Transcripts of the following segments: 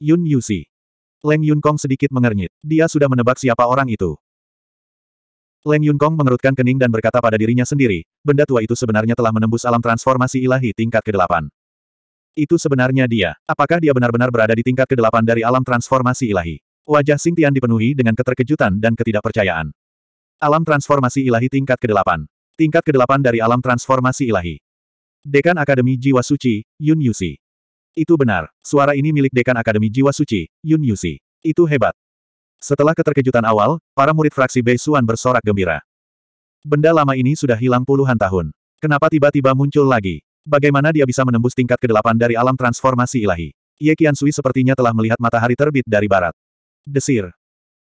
Yun Yusi. Leng Yun Kong sedikit mengernyit. Dia sudah menebak siapa orang itu. Leng Yun Kong mengerutkan kening dan berkata pada dirinya sendiri, benda tua itu sebenarnya telah menembus alam transformasi ilahi tingkat ke-8. Itu sebenarnya dia. Apakah dia benar-benar berada di tingkat ke-8 dari alam transformasi ilahi? Wajah Sing Tian dipenuhi dengan keterkejutan dan ketidakpercayaan. Alam transformasi ilahi tingkat ke-8. Tingkat ke-8 dari alam transformasi ilahi. Dekan Akademi Jiwa Suci, Yun Yusi. Itu benar, suara ini milik dekan Akademi Jiwa Suci, Yun Yusi. Itu hebat. Setelah keterkejutan awal, para murid fraksi Bei Suan bersorak gembira. Benda lama ini sudah hilang puluhan tahun. Kenapa tiba-tiba muncul lagi? Bagaimana dia bisa menembus tingkat ke-8 dari alam transformasi ilahi? Ye Sui sepertinya telah melihat matahari terbit dari barat. Desir.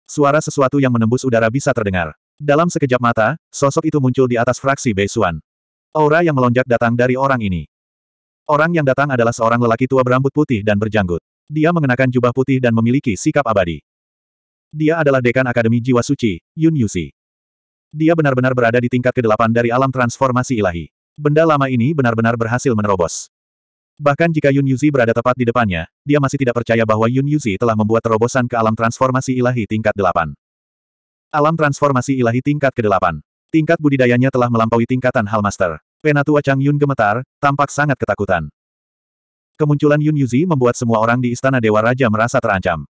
Suara sesuatu yang menembus udara bisa terdengar. Dalam sekejap mata, sosok itu muncul di atas fraksi Bei Suan. Aura yang melonjak datang dari orang ini. Orang yang datang adalah seorang lelaki tua berambut putih dan berjanggut. Dia mengenakan jubah putih dan memiliki sikap abadi. Dia adalah dekan Akademi Jiwa Suci, Yun Yusi. Dia benar-benar berada di tingkat ke-8 dari alam transformasi ilahi. Benda lama ini benar-benar berhasil menerobos. Bahkan jika Yun Yuzi berada tepat di depannya, dia masih tidak percaya bahwa Yun Yuzi telah membuat terobosan ke alam transformasi ilahi tingkat delapan. Alam transformasi ilahi tingkat ke-8. Tingkat budidayanya telah melampaui tingkatan hal master. Penatua Chang Yun gemetar, tampak sangat ketakutan. Kemunculan Yun Yuzi membuat semua orang di Istana Dewa Raja merasa terancam.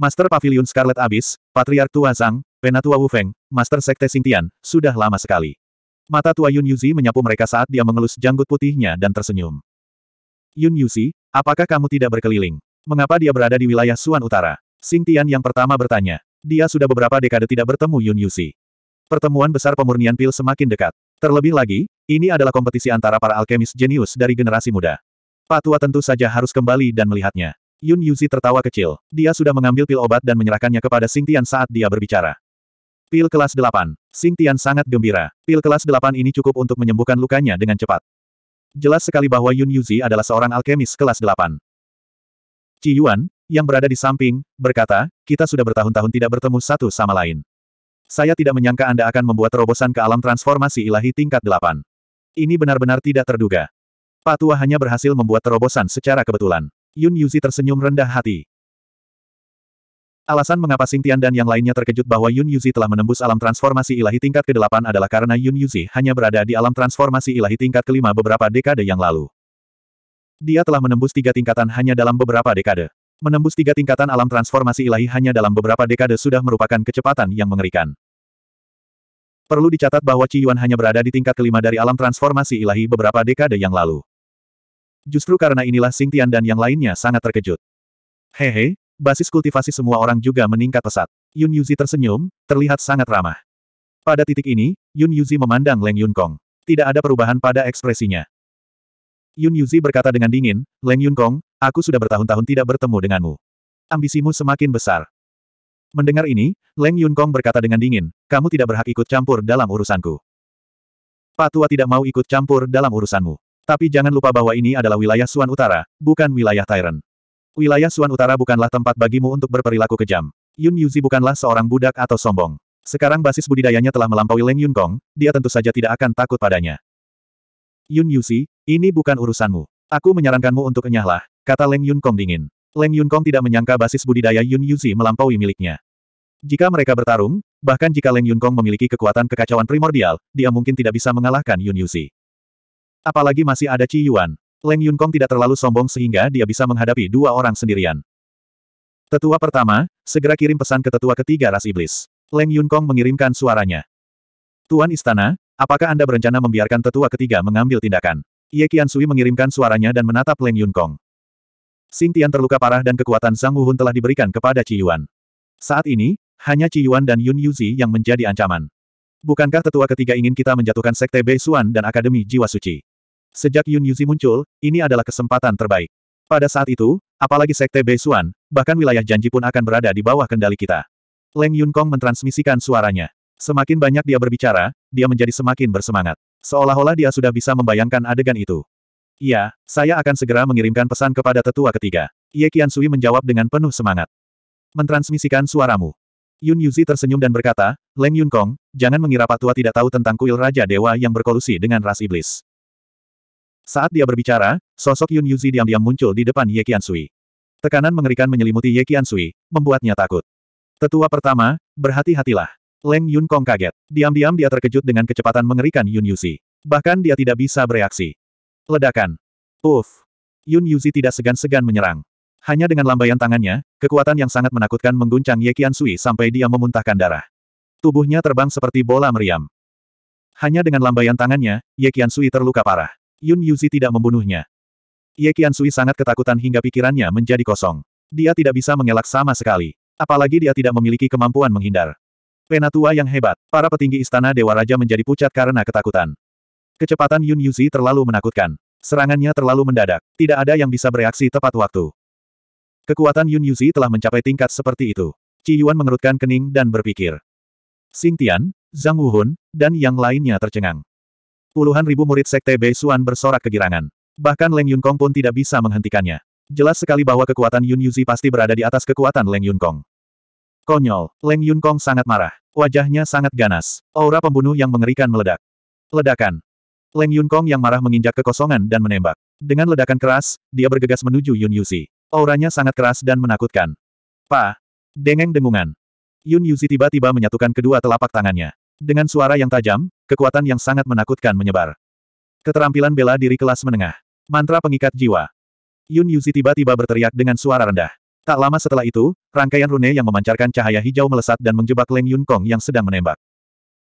Master Pavilion Scarlet Abyss, Patriark Tua Zhang, Penatua Wu Feng, Master Sekte Sintian, sudah lama sekali. Mata tua Yun Yuzi menyapu mereka saat dia mengelus janggut putihnya dan tersenyum. Yun Yuzi, apakah kamu tidak berkeliling? Mengapa dia berada di wilayah Suan Utara? Tian yang pertama bertanya. Dia sudah beberapa dekade tidak bertemu Yun Yuzi. Pertemuan besar pemurnian pil semakin dekat. Terlebih lagi, ini adalah kompetisi antara para alkemis jenius dari generasi muda. Pak tua tentu saja harus kembali dan melihatnya. Yun Yuzi tertawa kecil. Dia sudah mengambil pil obat dan menyerahkannya kepada Sing Tian saat dia berbicara. Pil kelas 8. Sing Tian sangat gembira. Pil kelas 8 ini cukup untuk menyembuhkan lukanya dengan cepat. Jelas sekali bahwa Yun Yuzi adalah seorang alkemis kelas 8. Ci Yuan, yang berada di samping, berkata, kita sudah bertahun-tahun tidak bertemu satu sama lain. Saya tidak menyangka Anda akan membuat terobosan ke alam transformasi ilahi tingkat delapan. Ini benar-benar tidak terduga. Patua hanya berhasil membuat terobosan secara kebetulan. Yun Yuzi tersenyum rendah hati. Alasan mengapa Sing Tian dan yang lainnya terkejut bahwa Yun Yuzi telah menembus alam transformasi ilahi tingkat ke-8 adalah karena Yun Yuzi hanya berada di alam transformasi ilahi tingkat ke-5 beberapa dekade yang lalu. Dia telah menembus tiga tingkatan hanya dalam beberapa dekade. Menembus tiga tingkatan alam transformasi ilahi hanya dalam beberapa dekade sudah merupakan kecepatan yang mengerikan. Perlu dicatat bahwa Ci Yuan hanya berada di tingkat kelima dari alam transformasi ilahi beberapa dekade yang lalu. Justru karena inilah Xing Tian dan yang lainnya sangat terkejut. Hehe, basis kultivasi semua orang juga meningkat pesat. Yun Yuzi tersenyum, terlihat sangat ramah. Pada titik ini, Yun Yuzi memandang Leng Yun Kong. Tidak ada perubahan pada ekspresinya. Yun Yuzi berkata dengan dingin, Leng Yun Kong, aku sudah bertahun-tahun tidak bertemu denganmu. Ambisimu semakin besar. Mendengar ini, Leng Yun Kong berkata dengan dingin, kamu tidak berhak ikut campur dalam urusanku. Patua tidak mau ikut campur dalam urusanmu. Tapi jangan lupa bahwa ini adalah wilayah Suan Utara, bukan wilayah Tyrant. Wilayah Suan Utara bukanlah tempat bagimu untuk berperilaku kejam. Yun Yuzi bukanlah seorang budak atau sombong. Sekarang basis budidayanya telah melampaui Leng Yun Kong, dia tentu saja tidak akan takut padanya. Yun Yusi, ini bukan urusanmu. Aku menyarankanmu untuk enyahlah, kata Leng Yun Kong dingin. Leng Yun Kong tidak menyangka basis budidaya Yun Yusi melampaui miliknya. Jika mereka bertarung, bahkan jika Leng Yun Kong memiliki kekuatan kekacauan primordial, dia mungkin tidak bisa mengalahkan Yun Yusi. Apalagi masih ada Ci Yuan. Leng Yun Kong tidak terlalu sombong sehingga dia bisa menghadapi dua orang sendirian. Tetua pertama, segera kirim pesan ke tetua ketiga ras iblis. Leng Yun Kong mengirimkan suaranya. Tuan Istana, Apakah Anda berencana membiarkan tetua ketiga mengambil tindakan? Ye Qian Sui mengirimkan suaranya dan menatap Leng Yun Kong. Xing Tian terluka parah dan kekuatan Sang Wuhun telah diberikan kepada Ci Yuan. Saat ini, hanya Ci Yuan dan Yun Yuzi yang menjadi ancaman. Bukankah tetua ketiga ingin kita menjatuhkan Sekte Bei Xuan dan Akademi Jiwa Suci? Sejak Yun Yuzi muncul, ini adalah kesempatan terbaik. Pada saat itu, apalagi Sekte Bei Xuan, bahkan wilayah janji pun akan berada di bawah kendali kita. Leng Yun Kong mentransmisikan suaranya. Semakin banyak dia berbicara, dia menjadi semakin bersemangat. Seolah-olah dia sudah bisa membayangkan adegan itu. Iya, saya akan segera mengirimkan pesan kepada tetua ketiga. Ye Sui menjawab dengan penuh semangat. Mentransmisikan suaramu. Yun Yuzi tersenyum dan berkata, Leng Yun Kong, jangan mengira pak tua tidak tahu tentang kuil Raja Dewa yang berkolusi dengan ras iblis. Saat dia berbicara, sosok Yun Yuzi diam-diam muncul di depan Ye Sui. Tekanan mengerikan menyelimuti Ye Sui, membuatnya takut. Tetua pertama, berhati-hatilah. Leng Yun Kong kaget. Diam-diam dia terkejut dengan kecepatan mengerikan Yun Yuzi. Bahkan dia tidak bisa bereaksi. Ledakan. Puff. Yun Yuzi tidak segan-segan menyerang. Hanya dengan lambaian tangannya, kekuatan yang sangat menakutkan mengguncang Ye Qian Sui sampai dia memuntahkan darah. Tubuhnya terbang seperti bola meriam. Hanya dengan lambaian tangannya, Ye Qian Sui terluka parah. Yun Yuzi tidak membunuhnya. Ye Qian Sui sangat ketakutan hingga pikirannya menjadi kosong. Dia tidak bisa mengelak sama sekali. Apalagi dia tidak memiliki kemampuan menghindar. Penatua yang hebat. Para petinggi istana Dewa Raja menjadi pucat karena ketakutan. Kecepatan Yun Yuzi terlalu menakutkan. Serangannya terlalu mendadak. Tidak ada yang bisa bereaksi tepat waktu. Kekuatan Yun Yuzi telah mencapai tingkat seperti itu. Ci Yuan mengerutkan kening dan berpikir. Xing Tian, Zhang Wuhun, dan yang lainnya tercengang. Puluhan ribu murid sekte Bei Xuan bersorak kegirangan. Bahkan Leng Yun Kong pun tidak bisa menghentikannya. Jelas sekali bahwa kekuatan Yun Yuzi pasti berada di atas kekuatan Leng Yun Kong. Konyol, Leng Yun Kong sangat marah. Wajahnya sangat ganas. Aura pembunuh yang mengerikan meledak. Ledakan. Leng Yun Kong yang marah menginjak kekosongan dan menembak. Dengan ledakan keras, dia bergegas menuju Yun Yuzi. Auranya sangat keras dan menakutkan. Pa! Dengeng dengungan. Yun Yuzi tiba-tiba menyatukan kedua telapak tangannya. Dengan suara yang tajam, kekuatan yang sangat menakutkan menyebar. Keterampilan bela diri kelas menengah. Mantra pengikat jiwa. Yun Yuzi tiba-tiba berteriak dengan suara rendah. Tak lama setelah itu, rangkaian rune yang memancarkan cahaya hijau melesat dan menjebak Leng Yun Kong yang sedang menembak.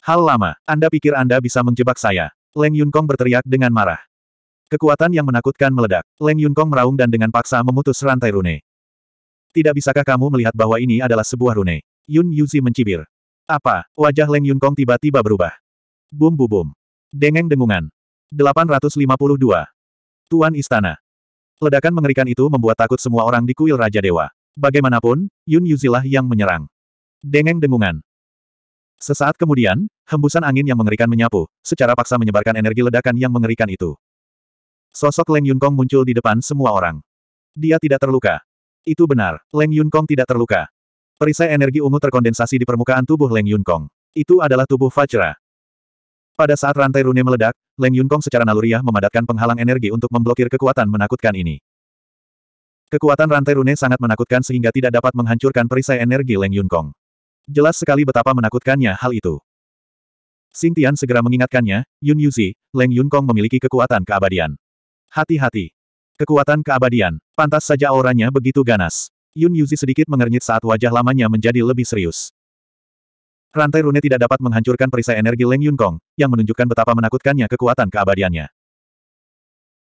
Hal lama, Anda pikir Anda bisa menjebak saya? Leng Yun Kong berteriak dengan marah. Kekuatan yang menakutkan meledak. Leng Yun Kong meraung dan dengan paksa memutus rantai rune. Tidak bisakah kamu melihat bahwa ini adalah sebuah rune? Yun Yuzi mencibir. Apa? Wajah Leng Yun Kong tiba-tiba berubah. Bum bum bum. Dengeng dengungan. 852. Tuan Istana. Ledakan mengerikan itu membuat takut semua orang di kuil Raja Dewa. Bagaimanapun, Yun Yuzilah yang menyerang. Dengeng dengungan. Sesaat kemudian, hembusan angin yang mengerikan menyapu, secara paksa menyebarkan energi ledakan yang mengerikan itu. Sosok Leng Yun Kong muncul di depan semua orang. Dia tidak terluka. Itu benar, Leng Yun Kong tidak terluka. Perisai energi ungu terkondensasi di permukaan tubuh Leng Yun Kong. Itu adalah tubuh Fajra, pada saat rantai rune meledak, Leng Yunkong secara naluriah memadatkan penghalang energi untuk memblokir kekuatan menakutkan ini. Kekuatan rantai rune sangat menakutkan sehingga tidak dapat menghancurkan perisai energi Leng Yunkong. Jelas sekali betapa menakutkannya hal itu. Xing Tian segera mengingatkannya, Yun Yuzi, Leng Yunkong memiliki kekuatan keabadian. Hati-hati. Kekuatan keabadian. Pantas saja auranya begitu ganas. Yun Yuzi sedikit mengernyit saat wajah lamanya menjadi lebih serius. Rantai rune tidak dapat menghancurkan perisai energi Leng Yun Kong, yang menunjukkan betapa menakutkannya kekuatan keabadiannya.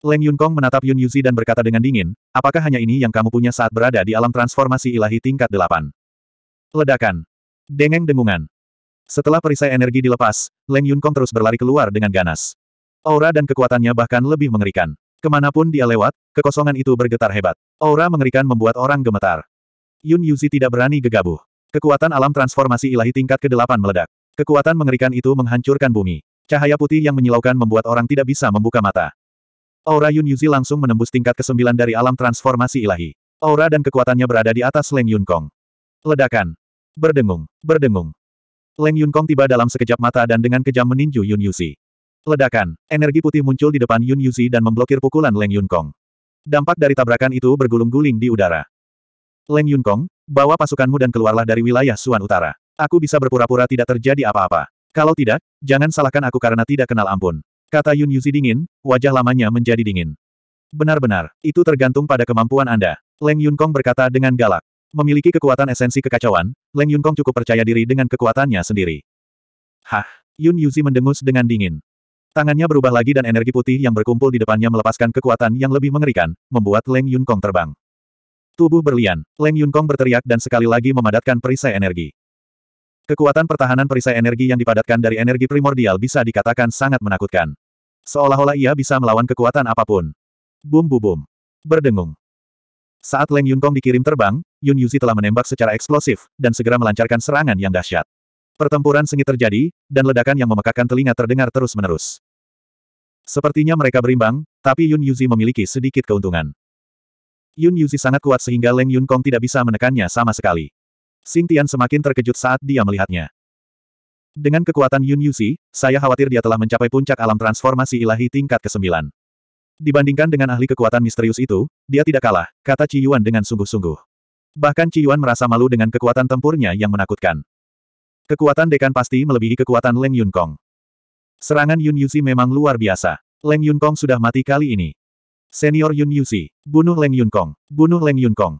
Leng Yun Kong menatap Yun Yuzi dan berkata dengan dingin, apakah hanya ini yang kamu punya saat berada di alam transformasi ilahi tingkat delapan? Ledakan. Dengeng dengungan. Setelah perisai energi dilepas, Leng Yun Kong terus berlari keluar dengan ganas. Aura dan kekuatannya bahkan lebih mengerikan. Kemanapun dia lewat, kekosongan itu bergetar hebat. Aura mengerikan membuat orang gemetar. Yun Yuzi tidak berani gegabah. Kekuatan alam transformasi ilahi tingkat ke-8 meledak. Kekuatan mengerikan itu menghancurkan bumi. Cahaya putih yang menyilaukan membuat orang tidak bisa membuka mata. Aura Yun Yuzi langsung menembus tingkat ke-9 dari alam transformasi ilahi. Aura dan kekuatannya berada di atas Leng Yun Kong. Ledakan. Berdengung, berdengung. Leng Yun Kong tiba dalam sekejap mata dan dengan kejam meninju Yun Yuzi. Ledakan, energi putih muncul di depan Yun Yuzi dan memblokir pukulan Leng Yun Kong. Dampak dari tabrakan itu bergulung-guling di udara. Leng Yun Kong, bawa pasukanmu dan keluarlah dari wilayah Suan Utara. Aku bisa berpura-pura tidak terjadi apa-apa. Kalau tidak, jangan salahkan aku karena tidak kenal ampun. Kata Yun Yuzi dingin, wajah lamanya menjadi dingin. Benar-benar, itu tergantung pada kemampuan Anda. Leng Yun Kong berkata dengan galak. Memiliki kekuatan esensi kekacauan, Leng Yun Kong cukup percaya diri dengan kekuatannya sendiri. Hah, Yun Yuzi mendengus dengan dingin. Tangannya berubah lagi dan energi putih yang berkumpul di depannya melepaskan kekuatan yang lebih mengerikan, membuat Leng Yun Kong terbang. Tubuh berlian, Leng Yunkong berteriak dan sekali lagi memadatkan perisai energi. Kekuatan pertahanan perisai energi yang dipadatkan dari energi primordial bisa dikatakan sangat menakutkan. Seolah-olah ia bisa melawan kekuatan apapun. Bum bum bum. Berdengung. Saat Leng Yunkong dikirim terbang, Yun Yuzi telah menembak secara eksplosif, dan segera melancarkan serangan yang dahsyat. Pertempuran sengit terjadi, dan ledakan yang memekakkan telinga terdengar terus-menerus. Sepertinya mereka berimbang, tapi Yun Yuzi memiliki sedikit keuntungan. Yun Yuzi sangat kuat sehingga Leng Yun Kong tidak bisa menekannya sama sekali. Xing Tian semakin terkejut saat dia melihatnya. Dengan kekuatan Yun Yuzi, saya khawatir dia telah mencapai puncak alam transformasi ilahi tingkat ke-9. Dibandingkan dengan ahli kekuatan misterius itu, dia tidak kalah, kata Ci Yuan dengan sungguh-sungguh. Bahkan Ci Yuan merasa malu dengan kekuatan tempurnya yang menakutkan. Kekuatan dekan pasti melebihi kekuatan Leng Yun Kong. Serangan Yun Yuzi memang luar biasa. Leng Yun Kong sudah mati kali ini. Senior Yun Yusi, Bunuh Leng Yun Kong. Bunuh Leng Yun Kong.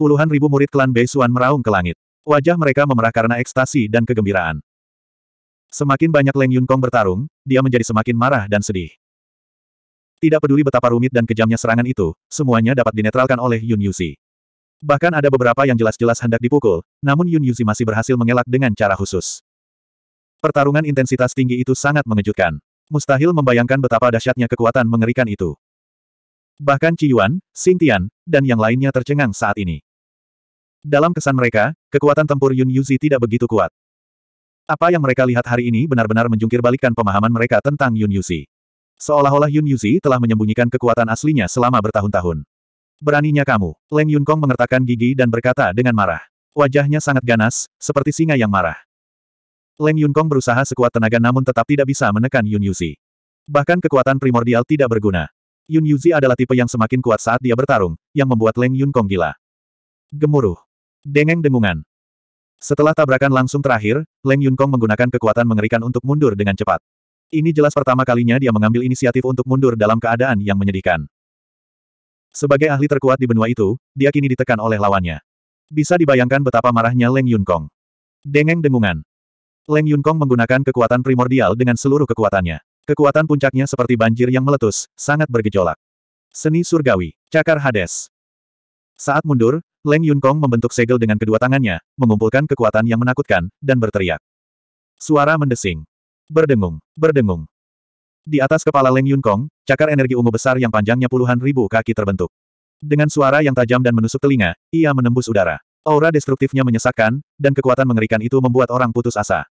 Puluhan ribu murid klan Bei Suan meraung ke langit. Wajah mereka memerah karena ekstasi dan kegembiraan. Semakin banyak Leng Yun Kong bertarung, dia menjadi semakin marah dan sedih. Tidak peduli betapa rumit dan kejamnya serangan itu, semuanya dapat dinetralkan oleh Yun Yusi. Bahkan ada beberapa yang jelas-jelas hendak dipukul, namun Yun Yusi masih berhasil mengelak dengan cara khusus. Pertarungan intensitas tinggi itu sangat mengejutkan. Mustahil membayangkan betapa dahsyatnya kekuatan mengerikan itu. Bahkan Yuan, Ciyuan, Tian, dan yang lainnya tercengang saat ini. Dalam kesan mereka, kekuatan tempur Yun Yuzi tidak begitu kuat. Apa yang mereka lihat hari ini benar-benar menjungkir pemahaman mereka tentang Yun Yuzi. Seolah-olah Yun Yuzi telah menyembunyikan kekuatan aslinya selama bertahun-tahun. Beraninya kamu, Leng Yun Kong mengertakkan gigi dan berkata dengan marah. Wajahnya sangat ganas, seperti singa yang marah. Leng Yun Kong berusaha sekuat tenaga namun tetap tidak bisa menekan Yun Yuzi. Bahkan kekuatan primordial tidak berguna. Yun Yuzi adalah tipe yang semakin kuat saat dia bertarung, yang membuat Leng Yun Kong gila. Gemuruh. Dengeng dengungan. Setelah tabrakan langsung terakhir, Leng Yun Kong menggunakan kekuatan mengerikan untuk mundur dengan cepat. Ini jelas pertama kalinya dia mengambil inisiatif untuk mundur dalam keadaan yang menyedihkan. Sebagai ahli terkuat di benua itu, dia kini ditekan oleh lawannya. Bisa dibayangkan betapa marahnya Leng Yun Kong. Dengeng dengungan. Leng Yun Kong menggunakan kekuatan primordial dengan seluruh kekuatannya. Kekuatan puncaknya seperti banjir yang meletus, sangat bergejolak. Seni surgawi, cakar Hades. Saat mundur, Leng Yun Kong membentuk segel dengan kedua tangannya, mengumpulkan kekuatan yang menakutkan, dan berteriak. Suara mendesing. Berdengung, berdengung. Di atas kepala Leng Yun Kong, cakar energi ungu besar yang panjangnya puluhan ribu kaki terbentuk. Dengan suara yang tajam dan menusuk telinga, ia menembus udara. Aura destruktifnya menyesakkan, dan kekuatan mengerikan itu membuat orang putus asa.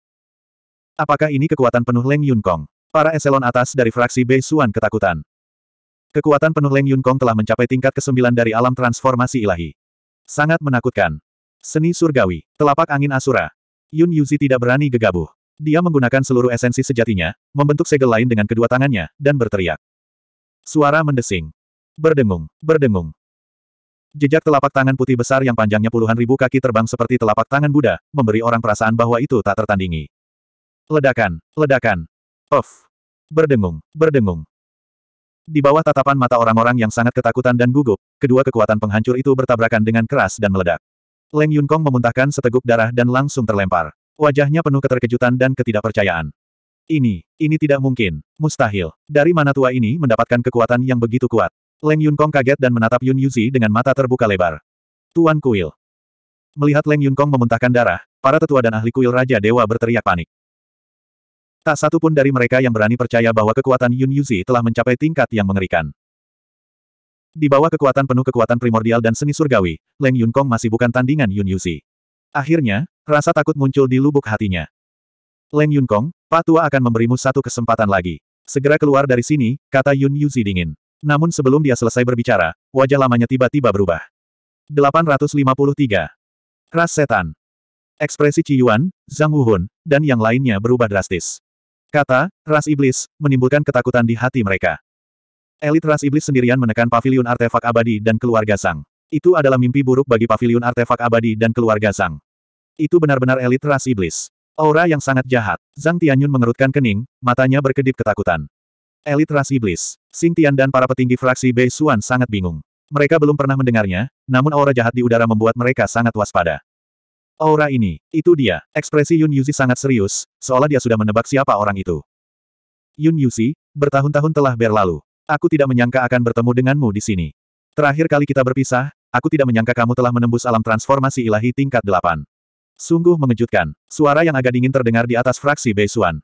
Apakah ini kekuatan penuh Leng Yun Kong? Para eselon atas dari fraksi Bei Xuan ketakutan. Kekuatan penuh Leng Yun Kong telah mencapai tingkat ke-9 dari alam transformasi ilahi. Sangat menakutkan. Seni surgawi, telapak angin Asura. Yun Yuzi tidak berani gegabah. Dia menggunakan seluruh esensi sejatinya, membentuk segel lain dengan kedua tangannya, dan berteriak. Suara mendesing. Berdengung, berdengung. Jejak telapak tangan putih besar yang panjangnya puluhan ribu kaki terbang seperti telapak tangan Buddha, memberi orang perasaan bahwa itu tak tertandingi. Ledakan, ledakan. Off. Berdengung, berdengung. Di bawah tatapan mata orang-orang yang sangat ketakutan dan gugup, kedua kekuatan penghancur itu bertabrakan dengan keras dan meledak. Leng Yun Kong memuntahkan seteguk darah dan langsung terlempar. Wajahnya penuh keterkejutan dan ketidakpercayaan. Ini, ini tidak mungkin, mustahil. Dari mana tua ini mendapatkan kekuatan yang begitu kuat? Leng Yun Kong kaget dan menatap Yun Yuzi dengan mata terbuka lebar. Tuan Kuil. Melihat Leng Yun Kong memuntahkan darah, para tetua dan ahli kuil Raja Dewa berteriak panik. Tak satu pun dari mereka yang berani percaya bahwa kekuatan Yun Yuzi telah mencapai tingkat yang mengerikan. Di bawah kekuatan penuh kekuatan primordial dan seni surgawi, Leng Yun Kong masih bukan tandingan Yun Yuzi. Akhirnya, rasa takut muncul di lubuk hatinya. Leng Yun Kong, Pak Tua akan memberimu satu kesempatan lagi. Segera keluar dari sini, kata Yun Yuzi dingin. Namun sebelum dia selesai berbicara, wajah lamanya tiba-tiba berubah. 853. Ras Setan. Ekspresi Ciyuan, Zhang Wuhun, dan yang lainnya berubah drastis. Kata, ras iblis, menimbulkan ketakutan di hati mereka. Elit ras iblis sendirian menekan pavilion artefak abadi dan keluarga Sang. Itu adalah mimpi buruk bagi pavilion artefak abadi dan keluarga Sang. Itu benar-benar elit ras iblis. Aura yang sangat jahat. Zhang Tianyun mengerutkan kening, matanya berkedip ketakutan. Elit ras iblis. Xing Tian dan para petinggi fraksi Bei Xuan sangat bingung. Mereka belum pernah mendengarnya, namun aura jahat di udara membuat mereka sangat waspada. Aura ini, itu dia. Ekspresi Yun Yuzi sangat serius, seolah dia sudah menebak siapa orang itu. Yun Yuzi, bertahun-tahun telah berlalu. Aku tidak menyangka akan bertemu denganmu di sini. Terakhir kali kita berpisah, aku tidak menyangka kamu telah menembus alam transformasi ilahi tingkat delapan. Sungguh mengejutkan, suara yang agak dingin terdengar di atas fraksi Beisuan.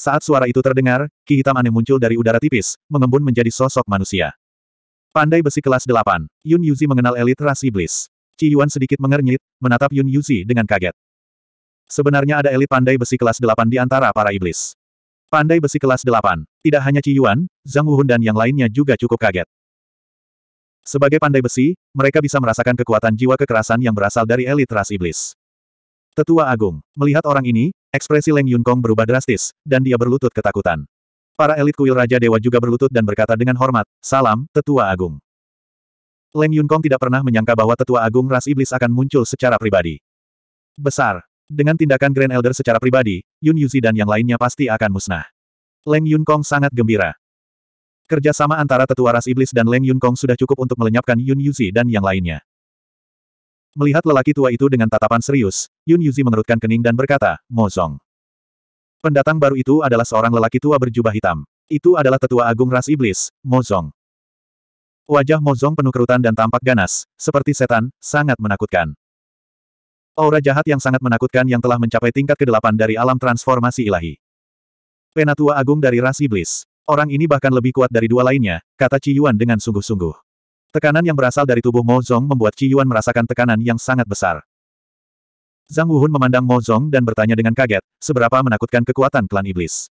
Saat suara itu terdengar, ki hitam aneh muncul dari udara tipis, mengembun menjadi sosok manusia. Pandai besi kelas delapan, Yun Yuzi mengenal elit ras iblis. Qi Yuan sedikit mengernyit, menatap Yun Yuzi dengan kaget. Sebenarnya ada elit pandai besi kelas delapan di antara para iblis. Pandai besi kelas delapan, Tidak hanya Qi Yuan, Zhang Wuhun dan yang lainnya juga cukup kaget. Sebagai pandai besi, mereka bisa merasakan kekuatan jiwa kekerasan yang berasal dari elit ras iblis. Tetua Agung, melihat orang ini, ekspresi Leng Yun Kong berubah drastis, dan dia berlutut ketakutan. Para elit kuil Raja Dewa juga berlutut dan berkata dengan hormat, Salam, Tetua Agung. Leng Yunkong tidak pernah menyangka bahwa tetua agung ras iblis akan muncul secara pribadi. Besar. Dengan tindakan Grand Elder secara pribadi, Yun Yuzi dan yang lainnya pasti akan musnah. Leng Yunkong sangat gembira. Kerjasama antara tetua ras iblis dan Leng Yunkong sudah cukup untuk melenyapkan Yun Yuzi dan yang lainnya. Melihat lelaki tua itu dengan tatapan serius, Yun Yuzi mengerutkan kening dan berkata, Mozong. Pendatang baru itu adalah seorang lelaki tua berjubah hitam. Itu adalah tetua agung ras iblis, Mozong. Wajah Mozong penuh kerutan dan tampak ganas, seperti setan, sangat menakutkan. Aura jahat yang sangat menakutkan yang telah mencapai tingkat ke-8 dari alam transformasi ilahi. Penatua Agung dari Ras Iblis. Orang ini bahkan lebih kuat dari dua lainnya, kata Ci Yuan dengan sungguh-sungguh. Tekanan yang berasal dari tubuh Mo Zong membuat Ci Yuan merasakan tekanan yang sangat besar. Zhang Wuhun memandang Mo Zong dan bertanya dengan kaget, seberapa menakutkan kekuatan klan iblis.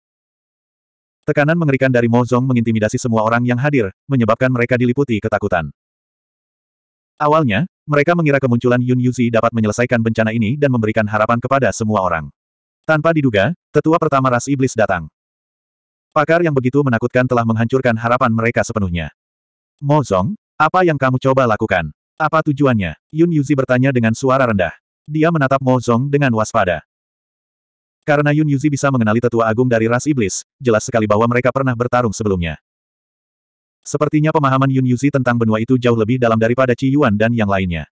Tekanan mengerikan dari Mo Zong mengintimidasi semua orang yang hadir, menyebabkan mereka diliputi ketakutan. Awalnya, mereka mengira kemunculan Yun Yuzi dapat menyelesaikan bencana ini dan memberikan harapan kepada semua orang. Tanpa diduga, tetua pertama ras iblis datang. Pakar yang begitu menakutkan telah menghancurkan harapan mereka sepenuhnya. Mo Zong, apa yang kamu coba lakukan? Apa tujuannya? Yun Yuzi bertanya dengan suara rendah. Dia menatap Mo Zong dengan waspada. Karena Yun Yuzi bisa mengenali tetua agung dari ras iblis, jelas sekali bahwa mereka pernah bertarung sebelumnya. Sepertinya pemahaman Yun Yuzi tentang benua itu jauh lebih dalam daripada Ci Yuan dan yang lainnya.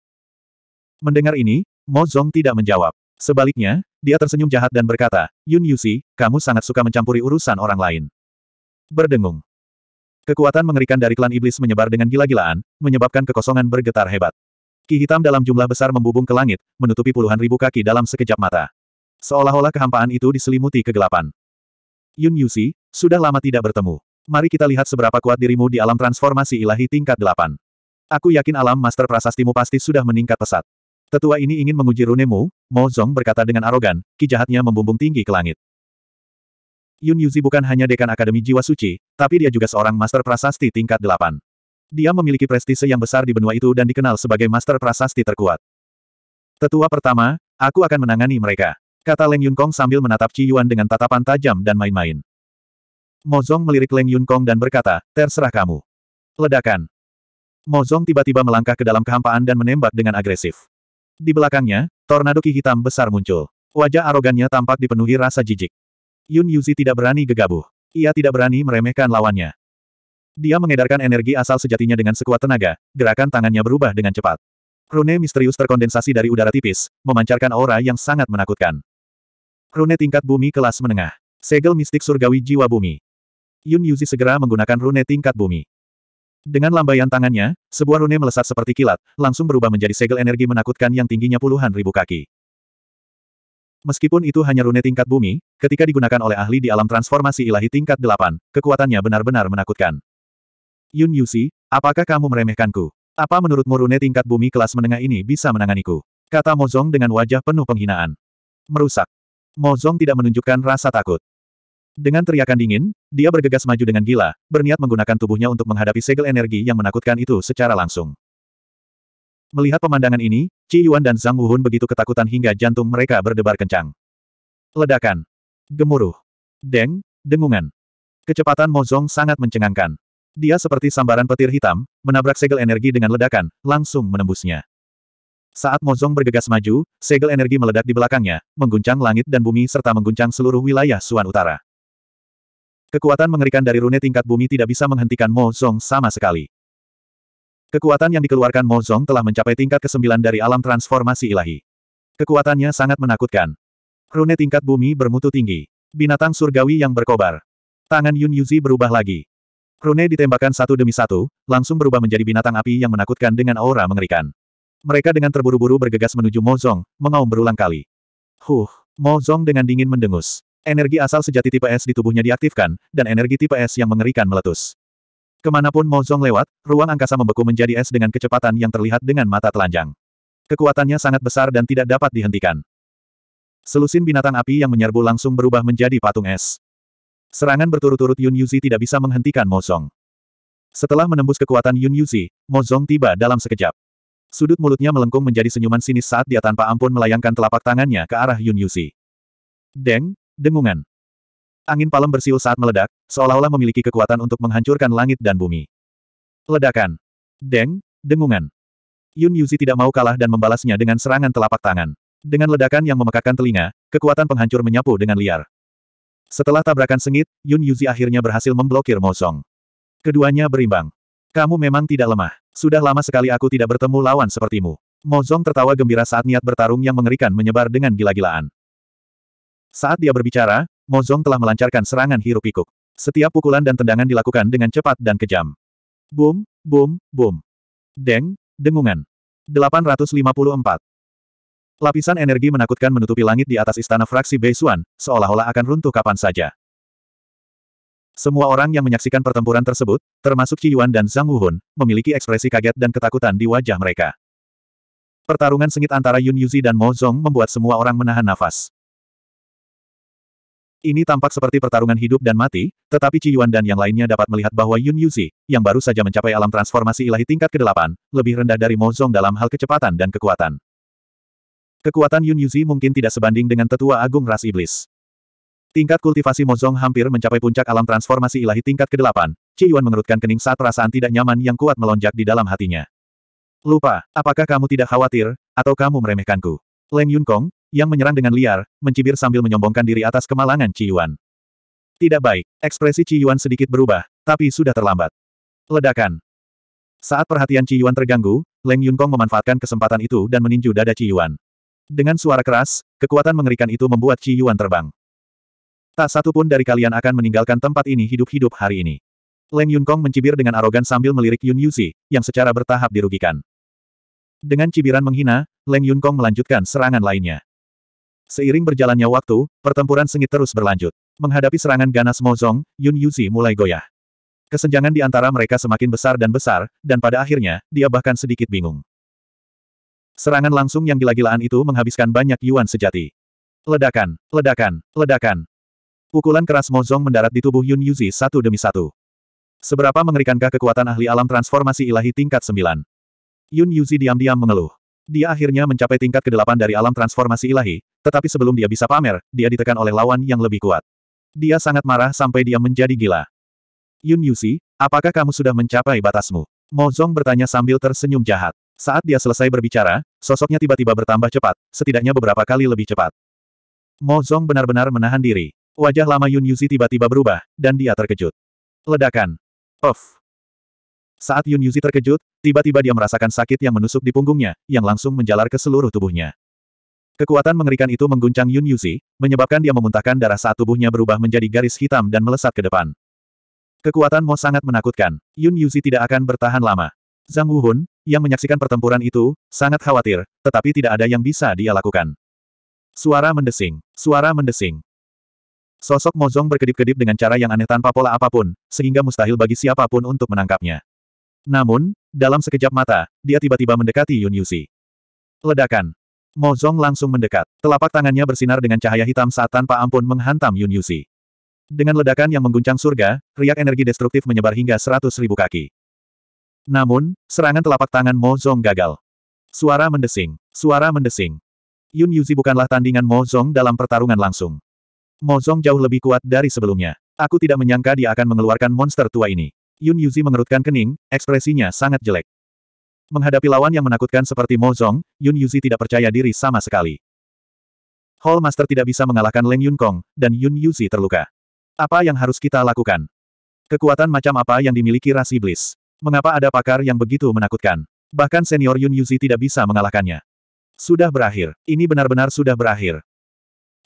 Mendengar ini, Mo Zong tidak menjawab. Sebaliknya, dia tersenyum jahat dan berkata, Yun Yuzi, kamu sangat suka mencampuri urusan orang lain. Berdengung. Kekuatan mengerikan dari klan iblis menyebar dengan gila-gilaan, menyebabkan kekosongan bergetar hebat. Ki hitam dalam jumlah besar membubung ke langit, menutupi puluhan ribu kaki dalam sekejap mata. Seolah-olah kehampaan itu diselimuti kegelapan. Yun Yusi, sudah lama tidak bertemu. Mari kita lihat seberapa kuat dirimu di alam transformasi ilahi tingkat delapan. Aku yakin alam master prasastimu pasti sudah meningkat pesat. Tetua ini ingin menguji runemu, Mo Zong berkata dengan arogan, ki jahatnya membumbung tinggi ke langit. Yun Yuzi bukan hanya dekan Akademi Jiwa Suci, tapi dia juga seorang master prasasti tingkat delapan. Dia memiliki prestise yang besar di benua itu dan dikenal sebagai master prasasti terkuat. Tetua pertama, aku akan menangani mereka kata Leng Yunkong sambil menatap Qi Yuan dengan tatapan tajam dan main-main. Mozong melirik Leng Yunkong dan berkata, terserah kamu. Ledakan. Mozong tiba-tiba melangkah ke dalam kehampaan dan menembak dengan agresif. Di belakangnya, tornado ki hitam besar muncul. Wajah arogannya tampak dipenuhi rasa jijik. Yun Yuzi tidak berani gegabah. Ia tidak berani meremehkan lawannya. Dia mengedarkan energi asal sejatinya dengan sekuat tenaga, gerakan tangannya berubah dengan cepat. Rune misterius terkondensasi dari udara tipis, memancarkan aura yang sangat menakutkan. Rune tingkat bumi kelas menengah. Segel mistik surgawi jiwa bumi. Yun Yuzi segera menggunakan rune tingkat bumi. Dengan lambaian tangannya, sebuah rune melesat seperti kilat, langsung berubah menjadi segel energi menakutkan yang tingginya puluhan ribu kaki. Meskipun itu hanya rune tingkat bumi, ketika digunakan oleh ahli di alam transformasi ilahi tingkat delapan, kekuatannya benar-benar menakutkan. Yun Yuzi, apakah kamu meremehkanku? Apa menurutmu rune tingkat bumi kelas menengah ini bisa menanganiku? Kata Mozong dengan wajah penuh penghinaan. Merusak. Mozong tidak menunjukkan rasa takut. Dengan teriakan dingin, dia bergegas maju dengan gila, berniat menggunakan tubuhnya untuk menghadapi segel energi yang menakutkan itu secara langsung. Melihat pemandangan ini, Ci Yuan dan Zhang Wuhun begitu ketakutan hingga jantung mereka berdebar kencang. Ledakan. Gemuruh. Deng, dengungan. Kecepatan Mozong sangat mencengangkan. Dia seperti sambaran petir hitam, menabrak segel energi dengan ledakan, langsung menembusnya. Saat Mozong bergegas maju, segel energi meledak di belakangnya, mengguncang langit dan bumi serta mengguncang seluruh wilayah Suan Utara. Kekuatan mengerikan dari rune tingkat bumi tidak bisa menghentikan Mozong sama sekali. Kekuatan yang dikeluarkan Mozong telah mencapai tingkat ke-9 dari alam transformasi ilahi. Kekuatannya sangat menakutkan. Rune tingkat bumi bermutu tinggi. Binatang surgawi yang berkobar. Tangan Yun Yuzi berubah lagi. Rune ditembakkan satu demi satu, langsung berubah menjadi binatang api yang menakutkan dengan aura mengerikan. Mereka dengan terburu-buru bergegas menuju Mozong, mengaum berulang kali. Huh, Mozong dengan dingin mendengus. Energi asal sejati tipe S di tubuhnya diaktifkan, dan energi tipe S yang mengerikan meletus. Kemanapun Mozong lewat, ruang angkasa membeku menjadi es dengan kecepatan yang terlihat dengan mata telanjang. Kekuatannya sangat besar dan tidak dapat dihentikan. Selusin binatang api yang menyerbu langsung berubah menjadi patung es. Serangan berturut-turut Yun Yuzi tidak bisa menghentikan Mozong. Setelah menembus kekuatan Yun Yuzi, Mozong tiba dalam sekejap. Sudut mulutnya melengkung menjadi senyuman sinis saat dia tanpa ampun melayangkan telapak tangannya ke arah Yun Yusi. Deng, dengungan. Angin palem bersiul saat meledak, seolah-olah memiliki kekuatan untuk menghancurkan langit dan bumi. Ledakan. Deng, dengungan. Yun Yuzi tidak mau kalah dan membalasnya dengan serangan telapak tangan. Dengan ledakan yang memekakkan telinga, kekuatan penghancur menyapu dengan liar. Setelah tabrakan sengit, Yun Yuzi akhirnya berhasil memblokir Mosong. Keduanya berimbang. Kamu memang tidak lemah. Sudah lama sekali aku tidak bertemu lawan sepertimu. Mozong tertawa gembira saat niat bertarung yang mengerikan menyebar dengan gila-gilaan. Saat dia berbicara, Mozong telah melancarkan serangan hiruk pikuk. Setiap pukulan dan tendangan dilakukan dengan cepat dan kejam. Boom, boom, boom. Deng, dengungan. 854. Lapisan energi menakutkan menutupi langit di atas istana fraksi Beisuan, seolah-olah akan runtuh kapan saja. Semua orang yang menyaksikan pertempuran tersebut, termasuk Qi Yuan dan Zhang Wuhun, memiliki ekspresi kaget dan ketakutan di wajah mereka. Pertarungan sengit antara Yun Yuzi dan Mo Zhong membuat semua orang menahan nafas. Ini tampak seperti pertarungan hidup dan mati, tetapi Qi Yuan dan yang lainnya dapat melihat bahwa Yun Yuzi, yang baru saja mencapai alam transformasi ilahi tingkat ke-8, lebih rendah dari Mo Zhong dalam hal kecepatan dan kekuatan. Kekuatan Yun Yuzi mungkin tidak sebanding dengan tetua agung ras iblis. Tingkat kultivasi Mozong hampir mencapai puncak alam transformasi ilahi tingkat ke-8. Ci Yuan mengerutkan kening saat perasaan tidak nyaman yang kuat melonjak di dalam hatinya. Lupa, apakah kamu tidak khawatir, atau kamu meremehkanku? Leng Yun Kong, yang menyerang dengan liar, mencibir sambil menyombongkan diri atas kemalangan Ci Yuan. Tidak baik, ekspresi Ci Yuan sedikit berubah, tapi sudah terlambat. Ledakan. Saat perhatian Ci Yuan terganggu, Leng Yun Kong memanfaatkan kesempatan itu dan meninju dada Ci Yuan. Dengan suara keras, kekuatan mengerikan itu membuat Ci Yuan terbang. Tak satu pun dari kalian akan meninggalkan tempat ini hidup-hidup hari ini. Leng Yun Kong mencibir dengan arogan sambil melirik Yun Yuzi, yang secara bertahap dirugikan. Dengan cibiran menghina, Leng Yun Kong melanjutkan serangan lainnya. Seiring berjalannya waktu, pertempuran sengit terus berlanjut. Menghadapi serangan ganas Mozong, Yun Yuzi mulai goyah. Kesenjangan di antara mereka semakin besar dan besar, dan pada akhirnya, dia bahkan sedikit bingung. Serangan langsung yang gila-gilaan itu menghabiskan banyak yuan sejati. Ledakan, ledakan, ledakan. Pukulan keras Mozong mendarat di tubuh Yun Yuzi satu demi satu. Seberapa mengerikankah kekuatan ahli alam transformasi ilahi tingkat sembilan? Yun Yuzi diam-diam mengeluh. Dia akhirnya mencapai tingkat ke-8 dari alam transformasi ilahi, tetapi sebelum dia bisa pamer, dia ditekan oleh lawan yang lebih kuat. Dia sangat marah sampai dia menjadi gila. Yun Yuzi, apakah kamu sudah mencapai batasmu? Mozong bertanya sambil tersenyum jahat. Saat dia selesai berbicara, sosoknya tiba-tiba bertambah cepat, setidaknya beberapa kali lebih cepat. Mozong benar-benar menahan diri. Wajah lama Yun Yuzi tiba-tiba berubah, dan dia terkejut. Ledakan. Off. Saat Yun Yuzi terkejut, tiba-tiba dia merasakan sakit yang menusuk di punggungnya, yang langsung menjalar ke seluruh tubuhnya. Kekuatan mengerikan itu mengguncang Yun Yuzi, menyebabkan dia memuntahkan darah saat tubuhnya berubah menjadi garis hitam dan melesat ke depan. Kekuatan Mo sangat menakutkan. Yun Yuzi tidak akan bertahan lama. Zhang Wuhun, yang menyaksikan pertempuran itu, sangat khawatir, tetapi tidak ada yang bisa dia lakukan. Suara mendesing. Suara mendesing. Sosok Mozong berkedip-kedip dengan cara yang aneh tanpa pola apapun, sehingga mustahil bagi siapapun untuk menangkapnya. Namun, dalam sekejap mata, dia tiba-tiba mendekati Yun Yuzi. Ledakan. Mozong langsung mendekat. Telapak tangannya bersinar dengan cahaya hitam saat tanpa ampun menghantam Yun Yuzi. Dengan ledakan yang mengguncang surga, riak energi destruktif menyebar hingga seratus ribu kaki. Namun, serangan telapak tangan Mozong gagal. Suara mendesing. Suara mendesing. Yun Yuzi bukanlah tandingan Mozong dalam pertarungan langsung. Mozong jauh lebih kuat dari sebelumnya. Aku tidak menyangka dia akan mengeluarkan monster tua ini. Yun Yuzi mengerutkan kening, ekspresinya sangat jelek. Menghadapi lawan yang menakutkan seperti Mozong, Yun Yuzi tidak percaya diri sama sekali. Hall Master tidak bisa mengalahkan Leng Yun Kong, dan Yun Yuzi terluka. Apa yang harus kita lakukan? Kekuatan macam apa yang dimiliki ras iblis? Mengapa ada pakar yang begitu menakutkan? Bahkan senior Yun Yuzi tidak bisa mengalahkannya. Sudah berakhir. Ini benar-benar sudah berakhir.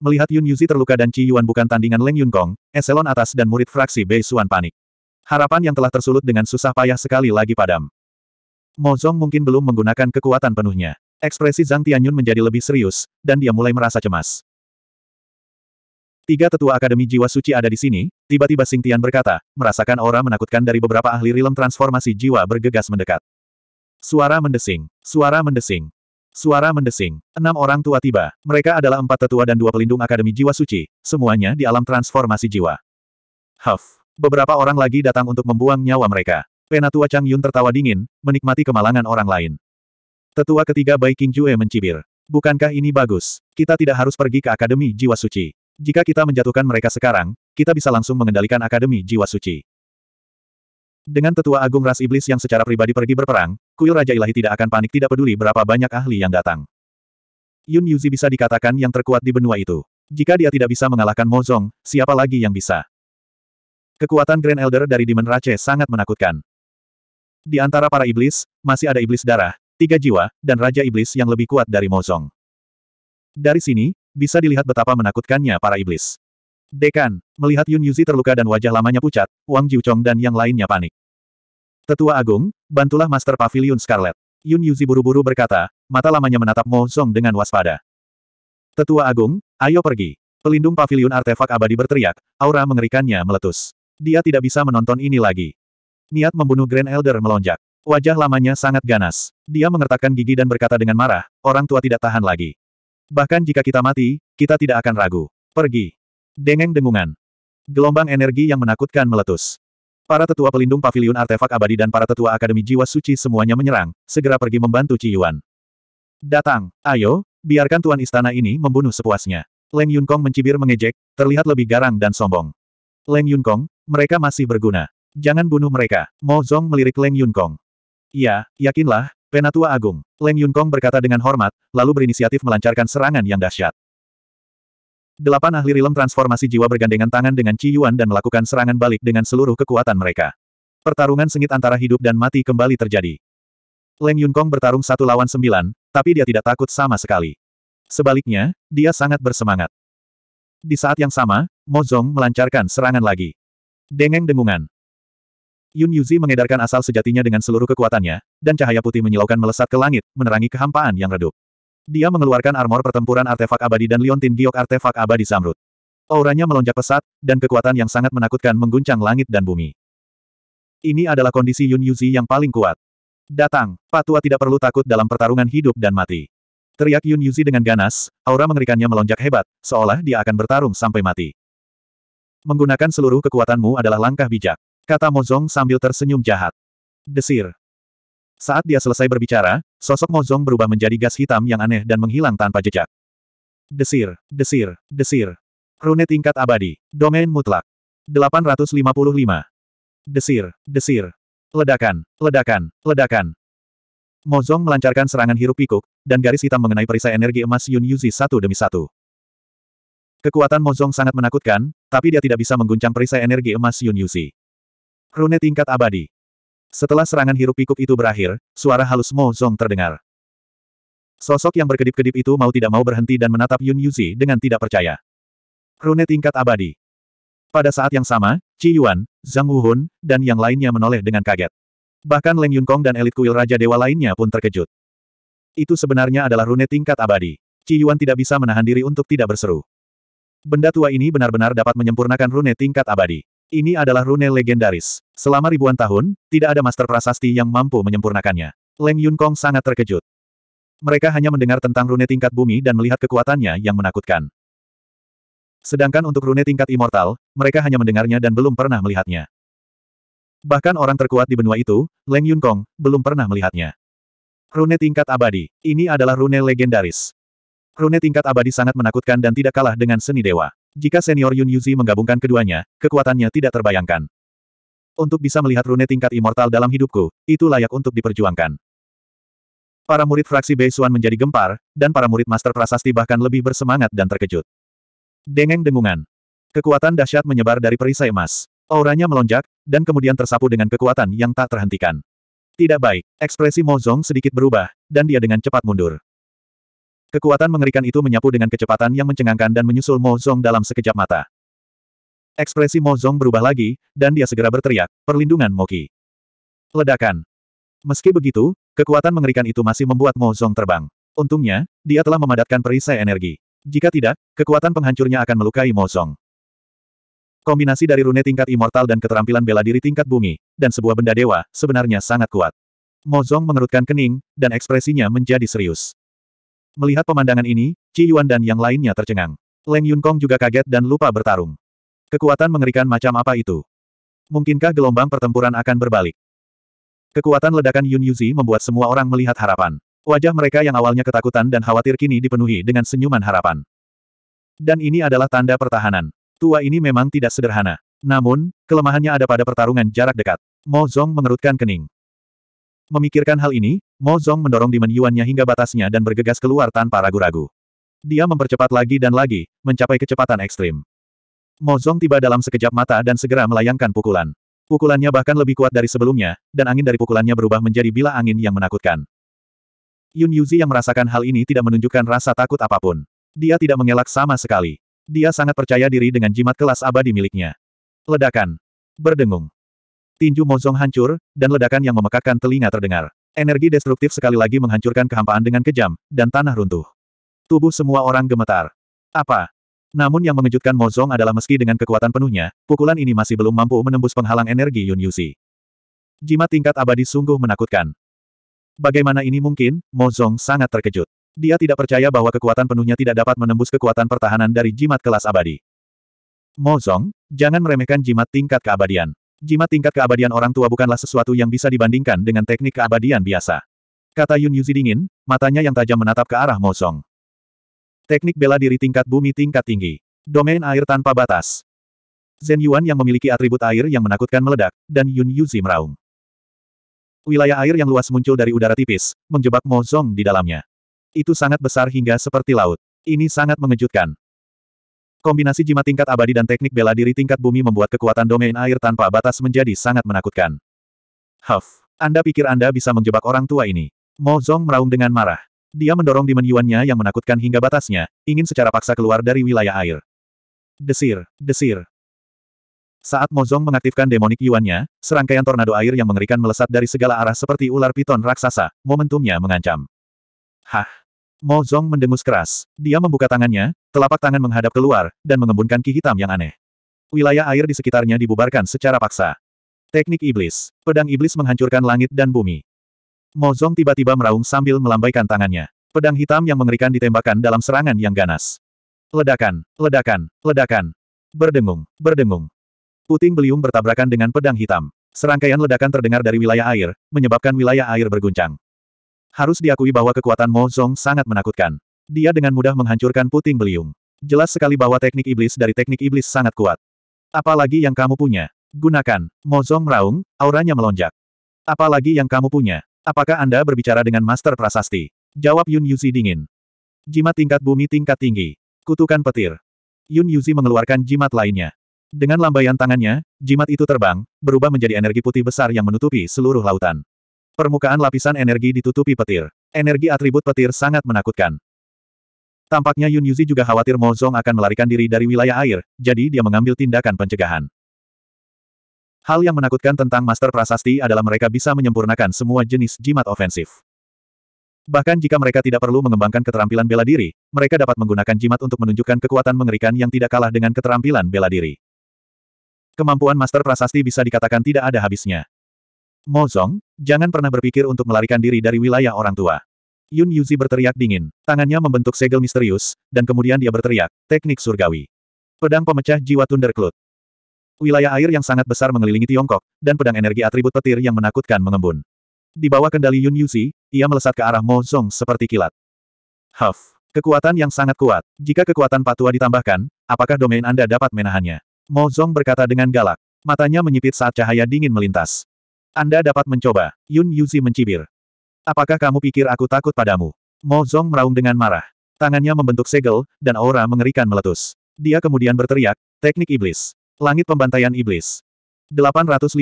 Melihat Yun Yuzi terluka dan Qi Yuan bukan tandingan Leng Yun Kong, eselon atas dan murid fraksi Bei Xuan panik. Harapan yang telah tersulut dengan susah payah sekali lagi padam. Mo Zong mungkin belum menggunakan kekuatan penuhnya. Ekspresi Zhang Tianyun menjadi lebih serius, dan dia mulai merasa cemas. Tiga tetua Akademi Jiwa Suci ada di sini, tiba-tiba Sing Tian berkata, merasakan aura menakutkan dari beberapa ahli rilem transformasi jiwa bergegas mendekat. Suara mendesing, suara mendesing. Suara mendesing. Enam orang tua tiba. Mereka adalah empat tetua dan dua pelindung Akademi Jiwa Suci, semuanya di alam transformasi jiwa. Huff. Beberapa orang lagi datang untuk membuang nyawa mereka. Penatua Chang Yun tertawa dingin, menikmati kemalangan orang lain. Tetua ketiga Bai King Jue mencibir. Bukankah ini bagus? Kita tidak harus pergi ke Akademi Jiwa Suci. Jika kita menjatuhkan mereka sekarang, kita bisa langsung mengendalikan Akademi Jiwa Suci. Dengan tetua agung ras iblis yang secara pribadi pergi berperang, kuil Raja Ilahi tidak akan panik tidak peduli berapa banyak ahli yang datang. Yun Yuzi bisa dikatakan yang terkuat di benua itu. Jika dia tidak bisa mengalahkan Mozong, siapa lagi yang bisa? Kekuatan Grand Elder dari Demon Rache sangat menakutkan. Di antara para iblis, masih ada iblis darah, tiga jiwa, dan Raja Iblis yang lebih kuat dari Mozong. Dari sini, bisa dilihat betapa menakutkannya para iblis. Dekan, melihat Yun Yuzi terluka dan wajah lamanya pucat, Wang Jiuchong dan yang lainnya panik. Tetua Agung, bantulah Master Pavilion Scarlet. Yun Yuzi buru-buru berkata, mata lamanya menatap Mo Zong dengan waspada. Tetua Agung, ayo pergi. Pelindung Pavilion Artefak Abadi berteriak, aura mengerikannya meletus. Dia tidak bisa menonton ini lagi. Niat membunuh Grand Elder melonjak. Wajah lamanya sangat ganas. Dia mengertakkan gigi dan berkata dengan marah, orang tua tidak tahan lagi. Bahkan jika kita mati, kita tidak akan ragu. Pergi. Dengeng dengungan. Gelombang energi yang menakutkan meletus. Para tetua pelindung pavilion artefak abadi dan para tetua akademi jiwa suci semuanya menyerang, segera pergi membantu Ci Yuan. Datang, ayo, biarkan tuan istana ini membunuh sepuasnya. Leng Yun Kong mencibir mengejek, terlihat lebih garang dan sombong. Leng Yun Kong, mereka masih berguna. Jangan bunuh mereka. Mo Zong melirik Leng Yun Kong. Ya, yakinlah, Penatua Agung. Leng Yun Kong berkata dengan hormat, lalu berinisiatif melancarkan serangan yang dahsyat. Delapan ahli rilem transformasi jiwa bergandengan tangan dengan Ci Yuan dan melakukan serangan balik dengan seluruh kekuatan mereka. Pertarungan sengit antara hidup dan mati kembali terjadi. Leng Yunkong bertarung satu lawan sembilan, tapi dia tidak takut sama sekali. Sebaliknya, dia sangat bersemangat. Di saat yang sama, Mo Mozong melancarkan serangan lagi. Dengeng dengungan. Yun Yuzi mengedarkan asal sejatinya dengan seluruh kekuatannya, dan cahaya putih menyilaukan melesat ke langit, menerangi kehampaan yang redup. Dia mengeluarkan armor pertempuran artefak abadi dan liontin giok artefak abadi Samrut. Auranya melonjak pesat, dan kekuatan yang sangat menakutkan mengguncang langit dan bumi. Ini adalah kondisi Yun Yuzi yang paling kuat. Datang, Patua tidak perlu takut dalam pertarungan hidup dan mati. Teriak Yun Yuzi dengan ganas, aura mengerikannya melonjak hebat, seolah dia akan bertarung sampai mati. Menggunakan seluruh kekuatanmu adalah langkah bijak. Kata Mozong sambil tersenyum jahat. Desir. Saat dia selesai berbicara, Sosok Mozong berubah menjadi gas hitam yang aneh dan menghilang tanpa jejak. Desir, desir, desir. Rune tingkat abadi. Domain mutlak. 855. Desir, desir. Ledakan, ledakan, ledakan. Mozong melancarkan serangan hirup pikuk, dan garis hitam mengenai perisai energi emas Yun Yuzi satu demi satu. Kekuatan Mozong sangat menakutkan, tapi dia tidak bisa mengguncang perisai energi emas Yun Yuzi. Rune tingkat abadi. Setelah serangan hiruk pikuk itu berakhir, suara halus Mo Zong terdengar. Sosok yang berkedip-kedip itu mau tidak mau berhenti dan menatap Yun Yuzi dengan tidak percaya. Rune tingkat abadi. Pada saat yang sama, Qi Yuan, Zhang Wuhun, dan yang lainnya menoleh dengan kaget. Bahkan Leng Yun Kong dan elit kuil Raja Dewa lainnya pun terkejut. Itu sebenarnya adalah rune tingkat abadi. Qi Yuan tidak bisa menahan diri untuk tidak berseru. Benda tua ini benar-benar dapat menyempurnakan rune tingkat abadi. Ini adalah rune legendaris. Selama ribuan tahun, tidak ada master prasasti yang mampu menyempurnakannya. Leng Yun Kong sangat terkejut. Mereka hanya mendengar tentang rune tingkat bumi dan melihat kekuatannya yang menakutkan. Sedangkan untuk rune tingkat immortal, mereka hanya mendengarnya dan belum pernah melihatnya. Bahkan orang terkuat di benua itu, Leng Yun Kong, belum pernah melihatnya. Rune tingkat abadi. Ini adalah rune legendaris. Rune tingkat abadi sangat menakutkan dan tidak kalah dengan seni dewa. Jika senior Yun Yuzi menggabungkan keduanya, kekuatannya tidak terbayangkan. Untuk bisa melihat rune tingkat immortal dalam hidupku, itu layak untuk diperjuangkan. Para murid fraksi Bei Beisuan menjadi gempar, dan para murid Master Prasasti bahkan lebih bersemangat dan terkejut. Dengeng dengungan. Kekuatan dahsyat menyebar dari perisai emas. Auranya melonjak, dan kemudian tersapu dengan kekuatan yang tak terhentikan. Tidak baik, ekspresi Mozong sedikit berubah, dan dia dengan cepat mundur. Kekuatan mengerikan itu menyapu dengan kecepatan yang mencengangkan dan menyusul Mo Zong dalam sekejap mata. Ekspresi Mo Zong berubah lagi, dan dia segera berteriak, perlindungan Moki. Ledakan. Meski begitu, kekuatan mengerikan itu masih membuat Mo Zong terbang. Untungnya, dia telah memadatkan perisai energi. Jika tidak, kekuatan penghancurnya akan melukai Mo Zong. Kombinasi dari rune tingkat immortal dan keterampilan bela diri tingkat bumi, dan sebuah benda dewa, sebenarnya sangat kuat. Mo Zong mengerutkan kening, dan ekspresinya menjadi serius. Melihat pemandangan ini, Qi Yuan dan yang lainnya tercengang. Leng Yun Kong juga kaget dan lupa bertarung. Kekuatan mengerikan macam apa itu? Mungkinkah gelombang pertempuran akan berbalik? Kekuatan ledakan Yun Yuzi membuat semua orang melihat harapan. Wajah mereka yang awalnya ketakutan dan khawatir kini dipenuhi dengan senyuman harapan. Dan ini adalah tanda pertahanan. Tua ini memang tidak sederhana. Namun, kelemahannya ada pada pertarungan jarak dekat. Mo Zong mengerutkan kening. Memikirkan hal ini, Mo Zong mendorong Dimen Yuannya hingga batasnya dan bergegas keluar tanpa ragu-ragu. Dia mempercepat lagi dan lagi, mencapai kecepatan ekstrim. Mo Zong tiba dalam sekejap mata dan segera melayangkan pukulan. Pukulannya bahkan lebih kuat dari sebelumnya, dan angin dari pukulannya berubah menjadi bila angin yang menakutkan. Yun Yuzi yang merasakan hal ini tidak menunjukkan rasa takut apapun. Dia tidak mengelak sama sekali. Dia sangat percaya diri dengan jimat kelas abadi miliknya. Ledakan. Berdengung. Tinju Mozong hancur, dan ledakan yang memekakkan telinga terdengar. Energi destruktif sekali lagi menghancurkan kehampaan dengan kejam, dan tanah runtuh. Tubuh semua orang gemetar. Apa? Namun yang mengejutkan Mozong adalah meski dengan kekuatan penuhnya, pukulan ini masih belum mampu menembus penghalang energi Yun Yuzi. Jimat tingkat abadi sungguh menakutkan. Bagaimana ini mungkin? Mozong sangat terkejut. Dia tidak percaya bahwa kekuatan penuhnya tidak dapat menembus kekuatan pertahanan dari jimat kelas abadi. Mozong, jangan meremehkan jimat tingkat keabadian. Jimat tingkat keabadian orang tua bukanlah sesuatu yang bisa dibandingkan dengan teknik keabadian biasa. Kata Yun Yuzi dingin, matanya yang tajam menatap ke arah Mosong. Teknik bela diri tingkat bumi tingkat tinggi. Domain air tanpa batas. Zen Yuan yang memiliki atribut air yang menakutkan meledak, dan Yun Yuzi meraung. Wilayah air yang luas muncul dari udara tipis, menjebak Mozong di dalamnya. Itu sangat besar hingga seperti laut. Ini sangat mengejutkan. Kombinasi jimat tingkat abadi dan teknik bela diri tingkat bumi membuat kekuatan domain air tanpa batas menjadi sangat menakutkan. Huff, Anda pikir Anda bisa menjebak orang tua ini? Mo Zong meraung dengan marah. Dia mendorong Demon Yuannya yang menakutkan hingga batasnya, ingin secara paksa keluar dari wilayah air. Desir, desir. Saat Mozong mengaktifkan demonik Yuannya, serangkaian tornado air yang mengerikan melesat dari segala arah seperti ular piton raksasa, momentumnya mengancam. Hah! Mo Zong mendengus keras. Dia membuka tangannya, telapak tangan menghadap keluar, dan mengembunkan ki hitam yang aneh. Wilayah air di sekitarnya dibubarkan secara paksa. Teknik iblis. Pedang iblis menghancurkan langit dan bumi. Mo Zong tiba-tiba meraung sambil melambaikan tangannya. Pedang hitam yang mengerikan ditembakkan dalam serangan yang ganas. Ledakan, ledakan, ledakan. Berdengung, berdengung. Puting beliung bertabrakan dengan pedang hitam. Serangkaian ledakan terdengar dari wilayah air, menyebabkan wilayah air berguncang. Harus diakui bahwa kekuatan Mo Zong sangat menakutkan. Dia dengan mudah menghancurkan puting beliung. Jelas sekali bahwa teknik iblis dari teknik iblis sangat kuat. Apalagi yang kamu punya? Gunakan. Mo Zong meraung, auranya melonjak. Apalagi yang kamu punya? Apakah Anda berbicara dengan Master Prasasti? Jawab Yun Yuzi dingin. Jimat tingkat bumi tingkat tinggi. Kutukan petir. Yun Yuzi mengeluarkan jimat lainnya. Dengan lambaian tangannya, jimat itu terbang, berubah menjadi energi putih besar yang menutupi seluruh lautan. Permukaan lapisan energi ditutupi petir. Energi atribut petir sangat menakutkan. Tampaknya Yun Yuzi juga khawatir Mo Zong akan melarikan diri dari wilayah air, jadi dia mengambil tindakan pencegahan. Hal yang menakutkan tentang Master Prasasti adalah mereka bisa menyempurnakan semua jenis jimat ofensif. Bahkan jika mereka tidak perlu mengembangkan keterampilan bela diri, mereka dapat menggunakan jimat untuk menunjukkan kekuatan mengerikan yang tidak kalah dengan keterampilan bela diri. Kemampuan Master Prasasti bisa dikatakan tidak ada habisnya. Mo Zong, jangan pernah berpikir untuk melarikan diri dari wilayah orang tua. Yun Yuzi berteriak dingin, tangannya membentuk segel misterius, dan kemudian dia berteriak, teknik surgawi. Pedang pemecah jiwa Thunderclut. Wilayah air yang sangat besar mengelilingi Tiongkok, dan pedang energi atribut petir yang menakutkan mengembun. Di bawah kendali Yun Yuzi, ia melesat ke arah Mo Zong seperti kilat. Huff, kekuatan yang sangat kuat. Jika kekuatan patua ditambahkan, apakah domain Anda dapat menahannya? Mo Zong berkata dengan galak. Matanya menyipit saat cahaya dingin melintas. Anda dapat mencoba, Yun Yuzi mencibir. Apakah kamu pikir aku takut padamu? Mo Zong meraung dengan marah. Tangannya membentuk segel, dan aura mengerikan meletus. Dia kemudian berteriak, teknik iblis. Langit pembantaian iblis. 856.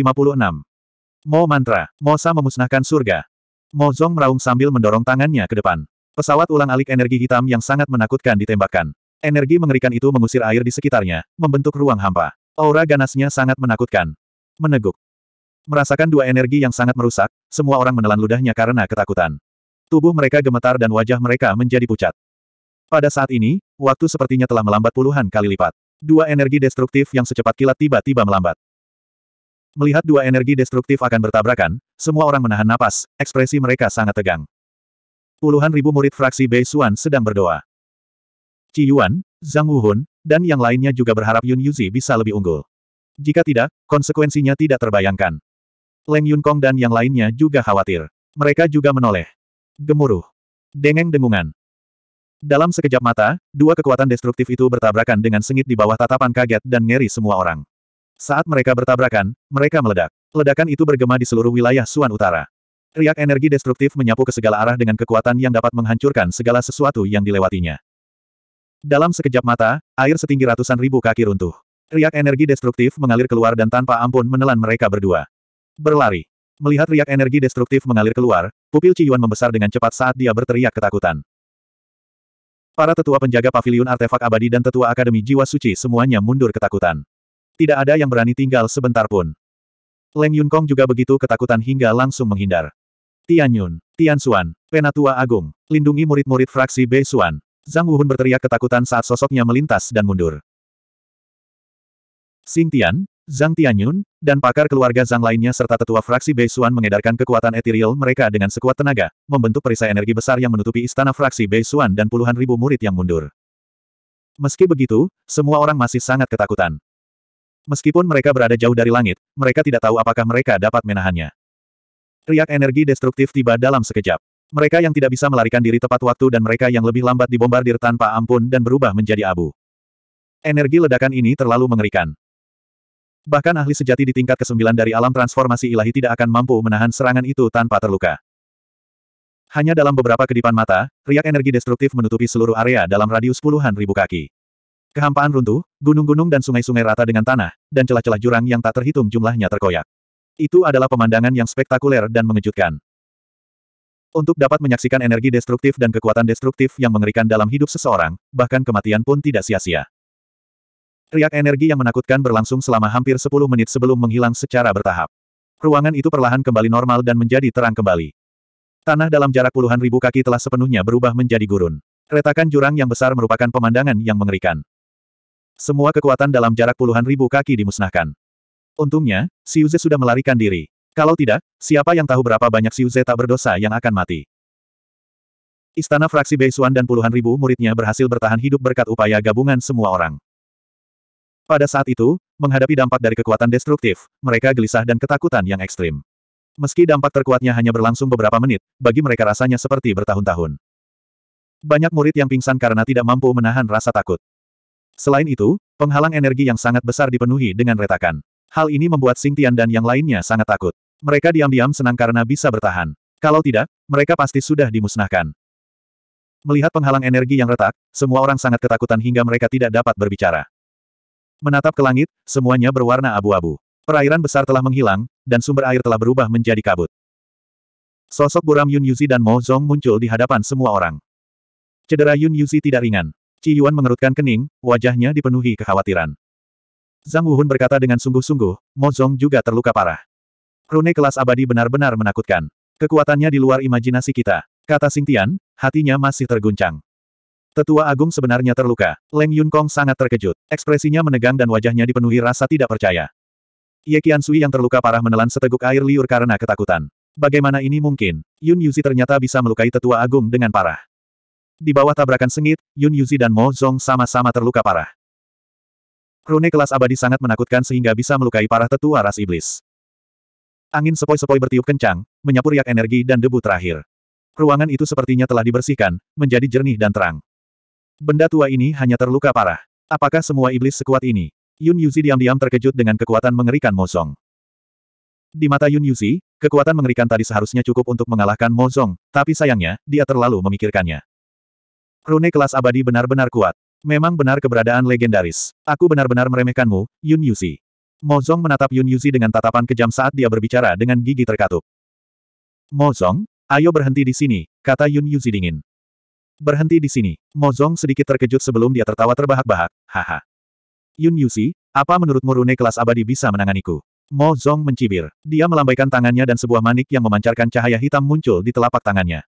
Mo mantra, Mosa memusnahkan surga. Mo Zong meraung sambil mendorong tangannya ke depan. Pesawat ulang-alik energi hitam yang sangat menakutkan ditembakkan. Energi mengerikan itu mengusir air di sekitarnya, membentuk ruang hampa. Aura ganasnya sangat menakutkan. Meneguk, Merasakan dua energi yang sangat merusak, semua orang menelan ludahnya karena ketakutan. Tubuh mereka gemetar dan wajah mereka menjadi pucat. Pada saat ini, waktu sepertinya telah melambat puluhan kali lipat. Dua energi destruktif yang secepat kilat tiba-tiba melambat. Melihat dua energi destruktif akan bertabrakan, semua orang menahan napas, ekspresi mereka sangat tegang. Puluhan ribu murid fraksi Bei Xuan sedang berdoa. Qi Yuan, Zhang Wuhun, dan yang lainnya juga berharap Yun Yuzi bisa lebih unggul. Jika tidak, konsekuensinya tidak terbayangkan. Leng Yunkong dan yang lainnya juga khawatir. Mereka juga menoleh. Gemuruh. Dengeng dengungan. Dalam sekejap mata, dua kekuatan destruktif itu bertabrakan dengan sengit di bawah tatapan kaget dan ngeri semua orang. Saat mereka bertabrakan, mereka meledak. Ledakan itu bergema di seluruh wilayah Suan Utara. Riak energi destruktif menyapu ke segala arah dengan kekuatan yang dapat menghancurkan segala sesuatu yang dilewatinya. Dalam sekejap mata, air setinggi ratusan ribu kaki runtuh. Riak energi destruktif mengalir keluar dan tanpa ampun menelan mereka berdua. Berlari. Melihat riak energi destruktif mengalir keluar, pupil Ci Yuan membesar dengan cepat saat dia berteriak ketakutan. Para tetua penjaga pavilion artefak abadi dan tetua akademi jiwa suci semuanya mundur ketakutan. Tidak ada yang berani tinggal sebentar pun. Leng Yun Kong juga begitu ketakutan hingga langsung menghindar. Tian Yun, Tian Xuan, Penatua Agung, lindungi murid-murid fraksi Bei Xuan. Zhang Wuhun berteriak ketakutan saat sosoknya melintas dan mundur. Sing Tian, Zhang Tianyun, dan pakar keluarga Zhang lainnya serta tetua fraksi Bei Beisuan mengedarkan kekuatan etiril mereka dengan sekuat tenaga, membentuk perisai energi besar yang menutupi istana fraksi Bei Beisuan dan puluhan ribu murid yang mundur. Meski begitu, semua orang masih sangat ketakutan. Meskipun mereka berada jauh dari langit, mereka tidak tahu apakah mereka dapat menahannya. Riak energi destruktif tiba dalam sekejap. Mereka yang tidak bisa melarikan diri tepat waktu dan mereka yang lebih lambat dibombardir tanpa ampun dan berubah menjadi abu. Energi ledakan ini terlalu mengerikan. Bahkan ahli sejati di tingkat ke-9 dari alam transformasi ilahi tidak akan mampu menahan serangan itu tanpa terluka. Hanya dalam beberapa kedipan mata, riak energi destruktif menutupi seluruh area dalam radius puluhan ribu kaki. Kehampaan runtuh, gunung-gunung dan sungai-sungai rata dengan tanah, dan celah-celah jurang yang tak terhitung jumlahnya terkoyak. Itu adalah pemandangan yang spektakuler dan mengejutkan. Untuk dapat menyaksikan energi destruktif dan kekuatan destruktif yang mengerikan dalam hidup seseorang, bahkan kematian pun tidak sia-sia. Riak energi yang menakutkan berlangsung selama hampir 10 menit sebelum menghilang secara bertahap. Ruangan itu perlahan kembali normal dan menjadi terang kembali. Tanah dalam jarak puluhan ribu kaki telah sepenuhnya berubah menjadi gurun. Retakan jurang yang besar merupakan pemandangan yang mengerikan. Semua kekuatan dalam jarak puluhan ribu kaki dimusnahkan. Untungnya, Siuze sudah melarikan diri. Kalau tidak, siapa yang tahu berapa banyak Siuze tak berdosa yang akan mati. Istana fraksi Beisuan dan puluhan ribu muridnya berhasil bertahan hidup berkat upaya gabungan semua orang. Pada saat itu, menghadapi dampak dari kekuatan destruktif, mereka gelisah dan ketakutan yang ekstrim. Meski dampak terkuatnya hanya berlangsung beberapa menit, bagi mereka rasanya seperti bertahun-tahun. Banyak murid yang pingsan karena tidak mampu menahan rasa takut. Selain itu, penghalang energi yang sangat besar dipenuhi dengan retakan. Hal ini membuat Sing Tian dan yang lainnya sangat takut. Mereka diam-diam senang karena bisa bertahan. Kalau tidak, mereka pasti sudah dimusnahkan. Melihat penghalang energi yang retak, semua orang sangat ketakutan hingga mereka tidak dapat berbicara. Menatap ke langit, semuanya berwarna abu-abu. Perairan besar telah menghilang, dan sumber air telah berubah menjadi kabut. Sosok buram Yun Yuzi dan Mo Zong muncul di hadapan semua orang. Cedera Yun Yuzi tidak ringan. Ci Yuan mengerutkan kening, wajahnya dipenuhi kekhawatiran. Zhang Wuhun berkata dengan sungguh-sungguh, Mo Zong juga terluka parah. Rune kelas abadi benar-benar menakutkan. Kekuatannya di luar imajinasi kita. Kata Sing Tian, hatinya masih terguncang. Tetua Agung sebenarnya terluka. Leng Yun Kong sangat terkejut. Ekspresinya menegang dan wajahnya dipenuhi rasa tidak percaya. Ye Qian Sui yang terluka parah menelan seteguk air liur karena ketakutan. Bagaimana ini mungkin? Yun Yuzi ternyata bisa melukai Tetua Agung dengan parah. Di bawah tabrakan sengit, Yun Yuzi dan Mo Zong sama-sama terluka parah. Rune kelas abadi sangat menakutkan sehingga bisa melukai parah tetua ras iblis. Angin sepoi-sepoi bertiup kencang, menyapu riak energi dan debu terakhir. Ruangan itu sepertinya telah dibersihkan, menjadi jernih dan terang. Benda tua ini hanya terluka parah. Apakah semua iblis sekuat ini? Yun Yuzi diam-diam terkejut dengan kekuatan mengerikan Mozong. Di mata Yun Yuzi, kekuatan mengerikan tadi seharusnya cukup untuk mengalahkan Mozong, tapi sayangnya, dia terlalu memikirkannya. Rune kelas abadi benar-benar kuat. Memang benar keberadaan legendaris. Aku benar-benar meremehkanmu, Yun Yuzi. Mozong menatap Yun Yuzi dengan tatapan kejam saat dia berbicara dengan gigi terkatup. Mozong, ayo berhenti di sini, kata Yun Yuzi dingin. Berhenti di sini. Mozong sedikit terkejut sebelum dia tertawa terbahak-bahak, haha. Yun Yusi, apa menurutmu rune kelas abadi bisa menanganiku? Mo Zong mencibir. Dia melambaikan tangannya dan sebuah manik yang memancarkan cahaya hitam muncul di telapak tangannya.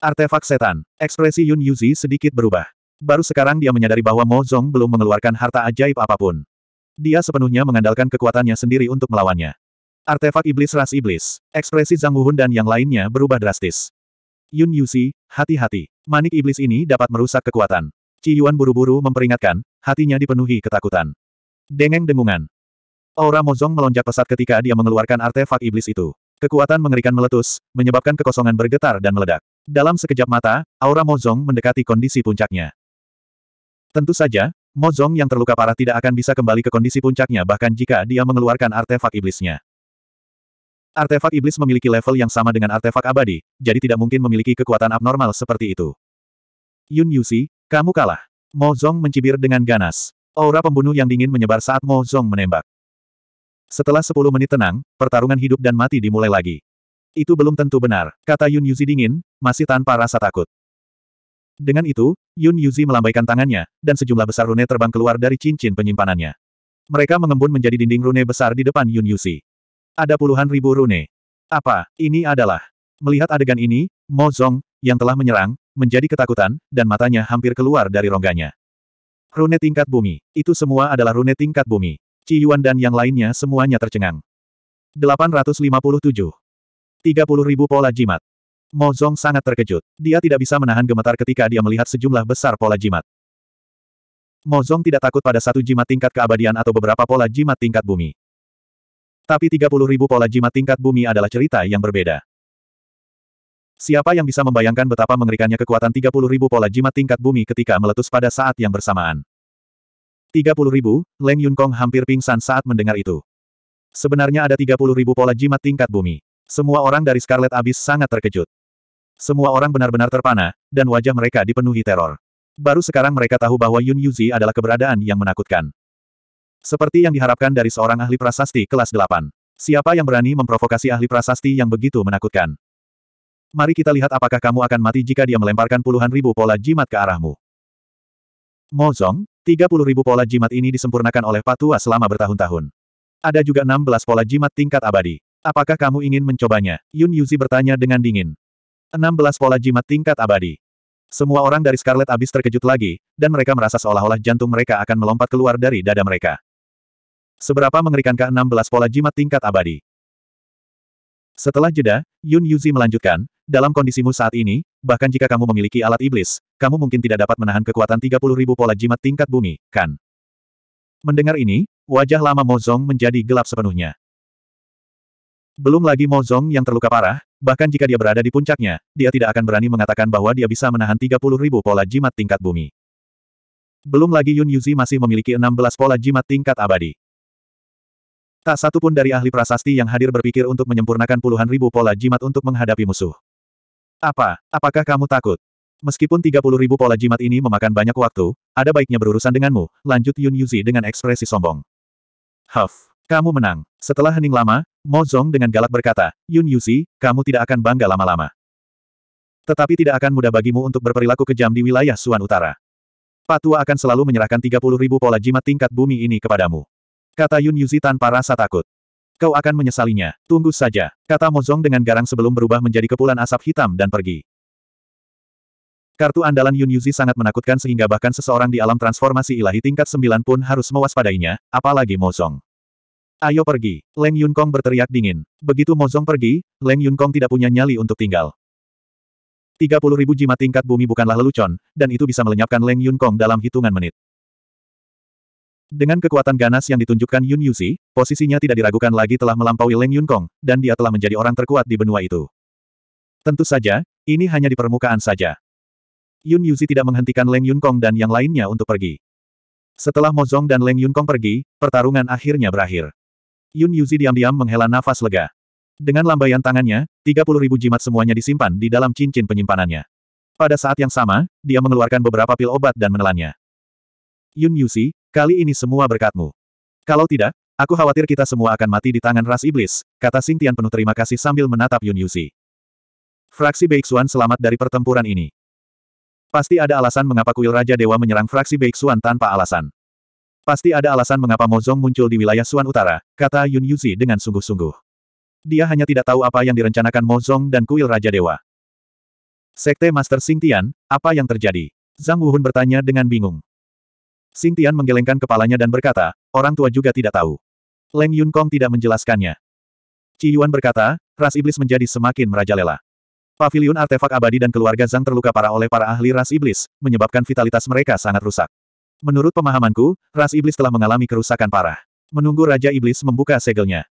Artefak setan. Ekspresi Yun Yuzi sedikit berubah. Baru sekarang dia menyadari bahwa Mo Zong belum mengeluarkan harta ajaib apapun. Dia sepenuhnya mengandalkan kekuatannya sendiri untuk melawannya. Artefak iblis ras iblis. Ekspresi Zhang Wuhun dan yang lainnya berubah drastis. Yun Yusi, hati-hati. Manik iblis ini dapat merusak kekuatan. Ci Yuan buru-buru memperingatkan, hatinya dipenuhi ketakutan. Dengeng dengungan. Aura Mozong melonjak pesat ketika dia mengeluarkan artefak iblis itu. Kekuatan mengerikan meletus, menyebabkan kekosongan bergetar dan meledak. Dalam sekejap mata, aura Mozong mendekati kondisi puncaknya. Tentu saja, Mozong yang terluka parah tidak akan bisa kembali ke kondisi puncaknya bahkan jika dia mengeluarkan artefak iblisnya. Artefak iblis memiliki level yang sama dengan artefak abadi, jadi tidak mungkin memiliki kekuatan abnormal seperti itu. Yun Yusi, kamu kalah. Mo Zong mencibir dengan ganas. Aura pembunuh yang dingin menyebar saat Mo Zong menembak. Setelah 10 menit tenang, pertarungan hidup dan mati dimulai lagi. Itu belum tentu benar, kata Yun Yuzi dingin, masih tanpa rasa takut. Dengan itu, Yun Yuzi melambaikan tangannya, dan sejumlah besar rune terbang keluar dari cincin penyimpanannya. Mereka mengembun menjadi dinding rune besar di depan Yun Yuzi. Ada puluhan ribu rune. Apa, ini adalah? Melihat adegan ini, Mo Zong, yang telah menyerang, menjadi ketakutan, dan matanya hampir keluar dari rongganya. Rune tingkat bumi. Itu semua adalah rune tingkat bumi. Ci Yuan dan yang lainnya semuanya tercengang. 857. ribu pola jimat. Mo Zong sangat terkejut. Dia tidak bisa menahan gemetar ketika dia melihat sejumlah besar pola jimat. Mo Zong tidak takut pada satu jimat tingkat keabadian atau beberapa pola jimat tingkat bumi. Tapi 30 ribu pola jimat tingkat bumi adalah cerita yang berbeda. Siapa yang bisa membayangkan betapa mengerikannya kekuatan 30 ribu pola jimat tingkat bumi ketika meletus pada saat yang bersamaan. 30 Leng Yun Kong hampir pingsan saat mendengar itu. Sebenarnya ada 30 ribu pola jimat tingkat bumi. Semua orang dari Scarlet Abyss sangat terkejut. Semua orang benar-benar terpana, dan wajah mereka dipenuhi teror. Baru sekarang mereka tahu bahwa Yun Yuzi adalah keberadaan yang menakutkan. Seperti yang diharapkan dari seorang ahli prasasti kelas 8. Siapa yang berani memprovokasi ahli prasasti yang begitu menakutkan? Mari kita lihat apakah kamu akan mati jika dia melemparkan puluhan ribu pola jimat ke arahmu. Mozong, 30 ribu pola jimat ini disempurnakan oleh Patua selama bertahun-tahun. Ada juga 16 pola jimat tingkat abadi. Apakah kamu ingin mencobanya? Yun Yuzi bertanya dengan dingin. 16 pola jimat tingkat abadi. Semua orang dari Scarlet Abyss terkejut lagi, dan mereka merasa seolah-olah jantung mereka akan melompat keluar dari dada mereka. Seberapa mengerikankah 16 pola jimat tingkat abadi? Setelah jeda, Yun Yuzi melanjutkan, dalam kondisimu saat ini, bahkan jika kamu memiliki alat iblis, kamu mungkin tidak dapat menahan kekuatan 30.000 pola jimat tingkat bumi, kan? Mendengar ini, wajah lama Mozong menjadi gelap sepenuhnya. Belum lagi Mozong yang terluka parah, bahkan jika dia berada di puncaknya, dia tidak akan berani mengatakan bahwa dia bisa menahan 30.000 pola jimat tingkat bumi. Belum lagi Yun Yuzi masih memiliki 16 pola jimat tingkat abadi. Tak satu pun dari ahli prasasti yang hadir berpikir untuk menyempurnakan puluhan ribu pola jimat untuk menghadapi musuh. Apa? Apakah kamu takut? Meskipun 30 ribu pola jimat ini memakan banyak waktu, ada baiknya berurusan denganmu, lanjut Yun Yuzi dengan ekspresi sombong. Huff, kamu menang. Setelah hening lama, Mo Zong dengan galak berkata, Yun Yuzi, kamu tidak akan bangga lama-lama. Tetapi tidak akan mudah bagimu untuk berperilaku kejam di wilayah Suan Utara. Patua akan selalu menyerahkan 30 ribu pola jimat tingkat bumi ini kepadamu. Kata Yun Yuzi tanpa rasa takut. Kau akan menyesalinya, tunggu saja, kata Mozong dengan garang sebelum berubah menjadi kepulan asap hitam dan pergi. Kartu andalan Yun Yuzi sangat menakutkan sehingga bahkan seseorang di alam transformasi ilahi tingkat 9 pun harus mewaspadainya, apalagi Mozong. Ayo pergi, Leng Yun Kong berteriak dingin. Begitu Mozong pergi, Leng Yun Kong tidak punya nyali untuk tinggal. 30.000 jimat tingkat bumi bukanlah lelucon, dan itu bisa melenyapkan Leng Yun Kong dalam hitungan menit. Dengan kekuatan ganas yang ditunjukkan Yun Yuzi, posisinya tidak diragukan lagi telah melampaui Leng Yun Kong, dan dia telah menjadi orang terkuat di benua itu. Tentu saja, ini hanya di permukaan saja. Yun Yuzi tidak menghentikan Leng Yun Kong dan yang lainnya untuk pergi. Setelah Mozong dan Leng Yun Kong pergi, pertarungan akhirnya berakhir. Yun Yuzi diam-diam menghela nafas lega. Dengan lambaian tangannya, 30.000 jimat semuanya disimpan di dalam cincin penyimpanannya. Pada saat yang sama, dia mengeluarkan beberapa pil obat dan menelannya. Yun Yuzi, Kali ini semua berkatmu. Kalau tidak, aku khawatir kita semua akan mati di tangan ras iblis, kata Sing Tian penuh terima kasih sambil menatap Yun Yuzi. Fraksi Beixuan selamat dari pertempuran ini. Pasti ada alasan mengapa kuil Raja Dewa menyerang fraksi Beixuan tanpa alasan. Pasti ada alasan mengapa Mozong muncul di wilayah Suan Utara, kata Yun Yuzi dengan sungguh-sungguh. Dia hanya tidak tahu apa yang direncanakan Mozong dan kuil Raja Dewa. Sekte Master Sing Tian, apa yang terjadi? Zhang Wuhun bertanya dengan bingung. Xing Tian menggelengkan kepalanya dan berkata, orang tua juga tidak tahu. Leng Yun Kong tidak menjelaskannya. Qi Yuan berkata, ras iblis menjadi semakin merajalela. Pavilion artefak abadi dan keluarga Zhang terluka parah oleh para ahli ras iblis, menyebabkan vitalitas mereka sangat rusak. Menurut pemahamanku, ras iblis telah mengalami kerusakan parah. Menunggu Raja Iblis membuka segelnya.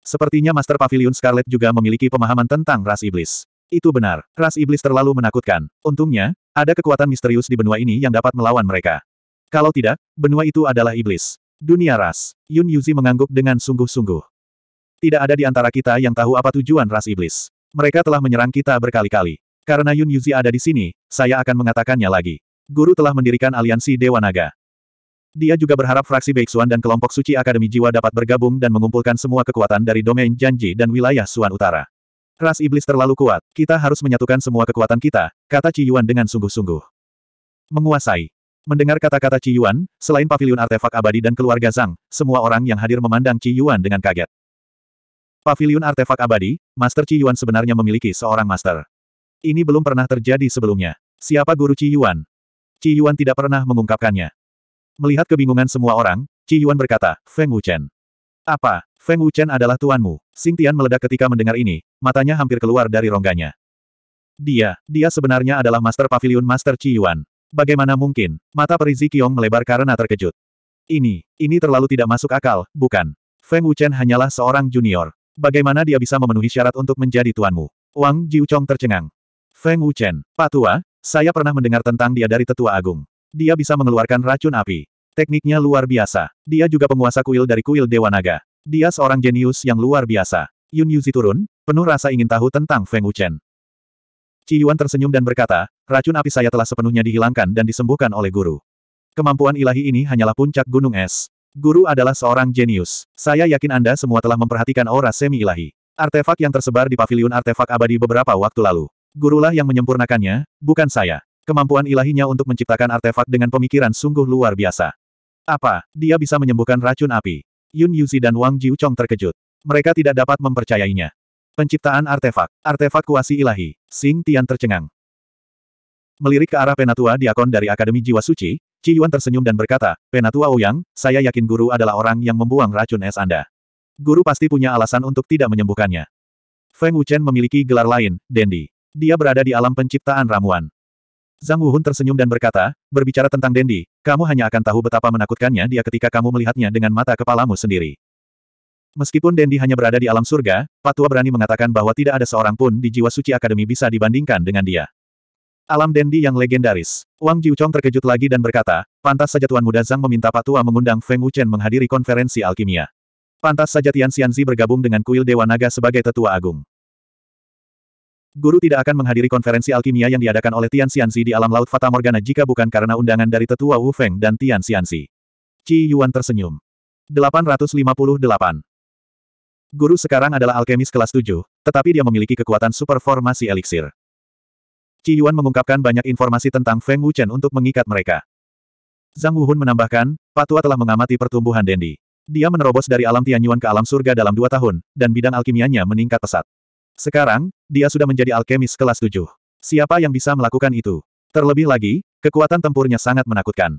Sepertinya Master Pavilion Scarlet juga memiliki pemahaman tentang ras iblis. Itu benar, ras iblis terlalu menakutkan. Untungnya, ada kekuatan misterius di benua ini yang dapat melawan mereka. Kalau tidak, benua itu adalah iblis. Dunia ras. Yun Yuzi mengangguk dengan sungguh-sungguh. Tidak ada di antara kita yang tahu apa tujuan ras iblis. Mereka telah menyerang kita berkali-kali. Karena Yun Yuzi ada di sini, saya akan mengatakannya lagi. Guru telah mendirikan aliansi Dewa Naga. Dia juga berharap fraksi Beixuan dan kelompok suci Akademi Jiwa dapat bergabung dan mengumpulkan semua kekuatan dari domain janji dan wilayah Suan Utara. Ras iblis terlalu kuat, kita harus menyatukan semua kekuatan kita, kata Ci Yuan dengan sungguh-sungguh. Menguasai. Mendengar kata-kata Ci Yuan, selain Paviliun artefak abadi dan keluarga Zhang, semua orang yang hadir memandang Ci Yuan dengan kaget. Paviliun artefak abadi, Master Ci Yuan sebenarnya memiliki seorang master. Ini belum pernah terjadi sebelumnya. Siapa guru Ci Yuan? Ci Yuan tidak pernah mengungkapkannya. Melihat kebingungan semua orang, Ci Yuan berkata, Feng Wuchen. Apa? Feng Wuchen adalah tuanmu. Xing Tian meledak ketika mendengar ini, matanya hampir keluar dari rongganya. Dia, dia sebenarnya adalah Master Pavilion Master Ci Yuan. Bagaimana mungkin? Mata Perizi Kiong melebar karena terkejut. Ini, ini terlalu tidak masuk akal, bukan? Feng Wuchen hanyalah seorang junior. Bagaimana dia bisa memenuhi syarat untuk menjadi tuanmu? Wang Jiuchong tercengang. Feng Wuchen, Pak Tua, saya pernah mendengar tentang dia dari Tetua Agung. Dia bisa mengeluarkan racun api. Tekniknya luar biasa. Dia juga penguasa kuil dari kuil Dewa Naga. Dia seorang jenius yang luar biasa. Yun Yuzi turun, penuh rasa ingin tahu tentang Feng Wuchen. Ciyuan Yuan tersenyum dan berkata, Racun api saya telah sepenuhnya dihilangkan dan disembuhkan oleh guru. Kemampuan ilahi ini hanyalah puncak gunung es. Guru adalah seorang jenius. Saya yakin Anda semua telah memperhatikan aura semi-ilahi. Artefak yang tersebar di pavilion artefak abadi beberapa waktu lalu. Gurulah yang menyempurnakannya, bukan saya. Kemampuan ilahinya untuk menciptakan artefak dengan pemikiran sungguh luar biasa. Apa, dia bisa menyembuhkan racun api? Yun Yuzi dan Wang Jiu terkejut. Mereka tidak dapat mempercayainya. Penciptaan artefak, artefak kuasi ilahi, Sing Tian tercengang. Melirik ke arah Penatua Diakon dari Akademi Jiwa Suci, Ci Yuan tersenyum dan berkata, Penatua Ouyang, saya yakin guru adalah orang yang membuang racun es Anda. Guru pasti punya alasan untuk tidak menyembuhkannya. Feng Wuchen memiliki gelar lain, Dendi. Dia berada di alam penciptaan ramuan. Zhang Wuhun tersenyum dan berkata, berbicara tentang Dendi, kamu hanya akan tahu betapa menakutkannya dia ketika kamu melihatnya dengan mata kepalamu sendiri. Meskipun Dendi hanya berada di alam surga, Patua berani mengatakan bahwa tidak ada seorang pun di jiwa suci akademi bisa dibandingkan dengan dia. Alam Dendi yang legendaris. Wang Jiuchong terkejut lagi dan berkata, pantas saja Tuan Muda Zhang meminta Patua mengundang Feng Wuchen menghadiri konferensi alkimia. Pantas saja Tian Xianzi bergabung dengan kuil Dewa Naga sebagai tetua agung. Guru tidak akan menghadiri konferensi alkimia yang diadakan oleh Tian Xianzi di alam laut Fata Morgana jika bukan karena undangan dari tetua Wu Feng dan Tian Xianzi. Qi Yuan tersenyum. 858. Guru sekarang adalah alkemis kelas 7, tetapi dia memiliki kekuatan super formasi eliksir. Ci Yuan mengungkapkan banyak informasi tentang Feng Wuchen untuk mengikat mereka. Zhang Wuhun menambahkan, Patua telah mengamati pertumbuhan Dendi. Dia menerobos dari alam Tianyuan ke alam surga dalam dua tahun, dan bidang alkimianya meningkat pesat. Sekarang, dia sudah menjadi alkemis kelas tujuh. Siapa yang bisa melakukan itu? Terlebih lagi, kekuatan tempurnya sangat menakutkan.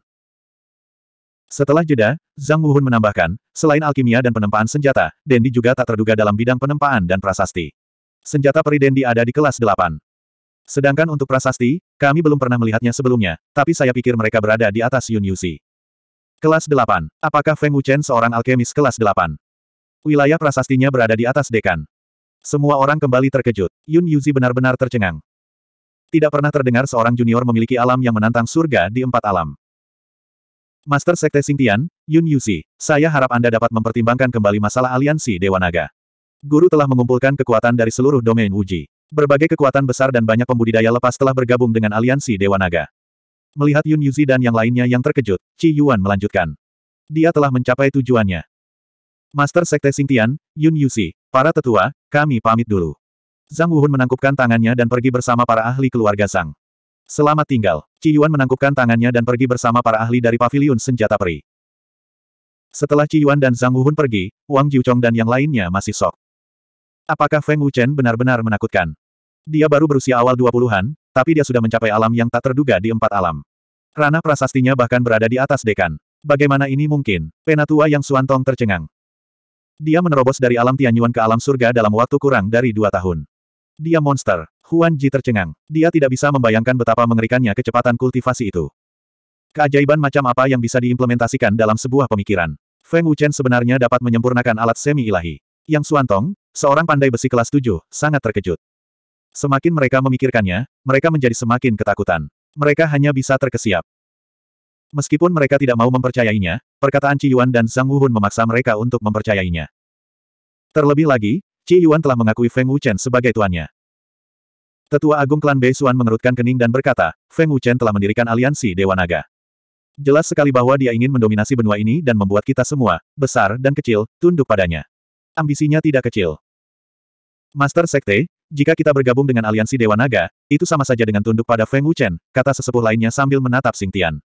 Setelah jeda, Zhang Wuhun menambahkan, selain alkimia dan penempaan senjata, Dendi juga tak terduga dalam bidang penempaan dan prasasti. Senjata peri Dendi ada di kelas delapan. Sedangkan untuk prasasti, kami belum pernah melihatnya sebelumnya, tapi saya pikir mereka berada di atas Yun Yusi. Kelas 8. Apakah Feng Wuchen seorang alkemis kelas 8? Wilayah prasastinya berada di atas dekan. Semua orang kembali terkejut. Yun Yuzi benar-benar tercengang. Tidak pernah terdengar seorang junior memiliki alam yang menantang surga di empat alam. Master Sekte Singtian, Yun Yuzi, saya harap Anda dapat mempertimbangkan kembali masalah aliansi Dewa Naga. Guru telah mengumpulkan kekuatan dari seluruh domain Wuji. Berbagai kekuatan besar dan banyak pembudidaya lepas telah bergabung dengan aliansi Dewa Naga. Melihat Yun Yuzi dan yang lainnya yang terkejut, Qi Yuan melanjutkan. Dia telah mencapai tujuannya. Master Sekte Singtian, Yun Yuzi, para tetua, kami pamit dulu. Zhang Wuhun menangkupkan tangannya dan pergi bersama para ahli keluarga Zhang. Selamat tinggal, Qi Yuan menangkupkan tangannya dan pergi bersama para ahli dari paviliun senjata peri. Setelah Qi Yuan dan Zhang Wuhun pergi, Wang Jiuchong dan yang lainnya masih sok. Apakah Feng Wuchen benar-benar menakutkan? Dia baru berusia awal 20-an, tapi dia sudah mencapai alam yang tak terduga di empat alam. Ranah prasastinya bahkan berada di atas dekan. Bagaimana ini mungkin? Penatua yang Suantong tercengang. Dia menerobos dari alam Tianyuan ke alam surga dalam waktu kurang dari dua tahun. Dia monster. Huan Ji tercengang. Dia tidak bisa membayangkan betapa mengerikannya kecepatan kultivasi itu. Keajaiban macam apa yang bisa diimplementasikan dalam sebuah pemikiran. Feng Wuchen sebenarnya dapat menyempurnakan alat semi ilahi. Yang Suantong, seorang pandai besi kelas tujuh sangat terkejut. Semakin mereka memikirkannya, mereka menjadi semakin ketakutan. Mereka hanya bisa terkesiap. Meskipun mereka tidak mau mempercayainya, perkataan Ci Yuan dan Zhang Wuhun memaksa mereka untuk mempercayainya. Terlebih lagi, Ci Yuan telah mengakui Feng Wuchen sebagai tuannya. Tetua Agung Klan Bei Xuan mengerutkan kening dan berkata, Feng Wuchen telah mendirikan aliansi Dewa Naga. Jelas sekali bahwa dia ingin mendominasi benua ini dan membuat kita semua, besar dan kecil, tunduk padanya ambisinya tidak kecil. Master Sekte, jika kita bergabung dengan aliansi Dewa Naga, itu sama saja dengan tunduk pada Feng Wuchen, kata sesepuh lainnya sambil menatap Sing Tian.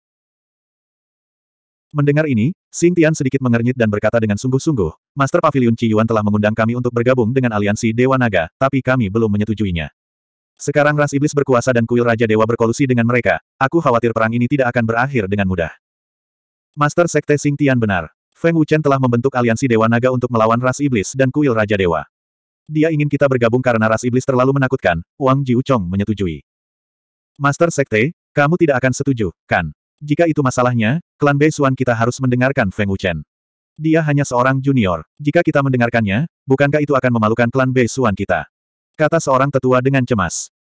Mendengar ini, Sing Tian sedikit mengernyit dan berkata dengan sungguh-sungguh, Master Pavilion Yuan telah mengundang kami untuk bergabung dengan aliansi Dewa Naga, tapi kami belum menyetujuinya. Sekarang ras iblis berkuasa dan kuil Raja Dewa berkolusi dengan mereka, aku khawatir perang ini tidak akan berakhir dengan mudah. Master Sekte Sing Tian benar. Feng Wuchen telah membentuk aliansi Dewa Naga untuk melawan ras iblis dan kuil Raja Dewa. Dia ingin kita bergabung karena ras iblis terlalu menakutkan, Wang Jiu menyetujui. Master Sekte, kamu tidak akan setuju, kan? Jika itu masalahnya, klan Beisuan kita harus mendengarkan Feng Wuchen. Dia hanya seorang junior. Jika kita mendengarkannya, bukankah itu akan memalukan klan Beisuan kita? Kata seorang tetua dengan cemas.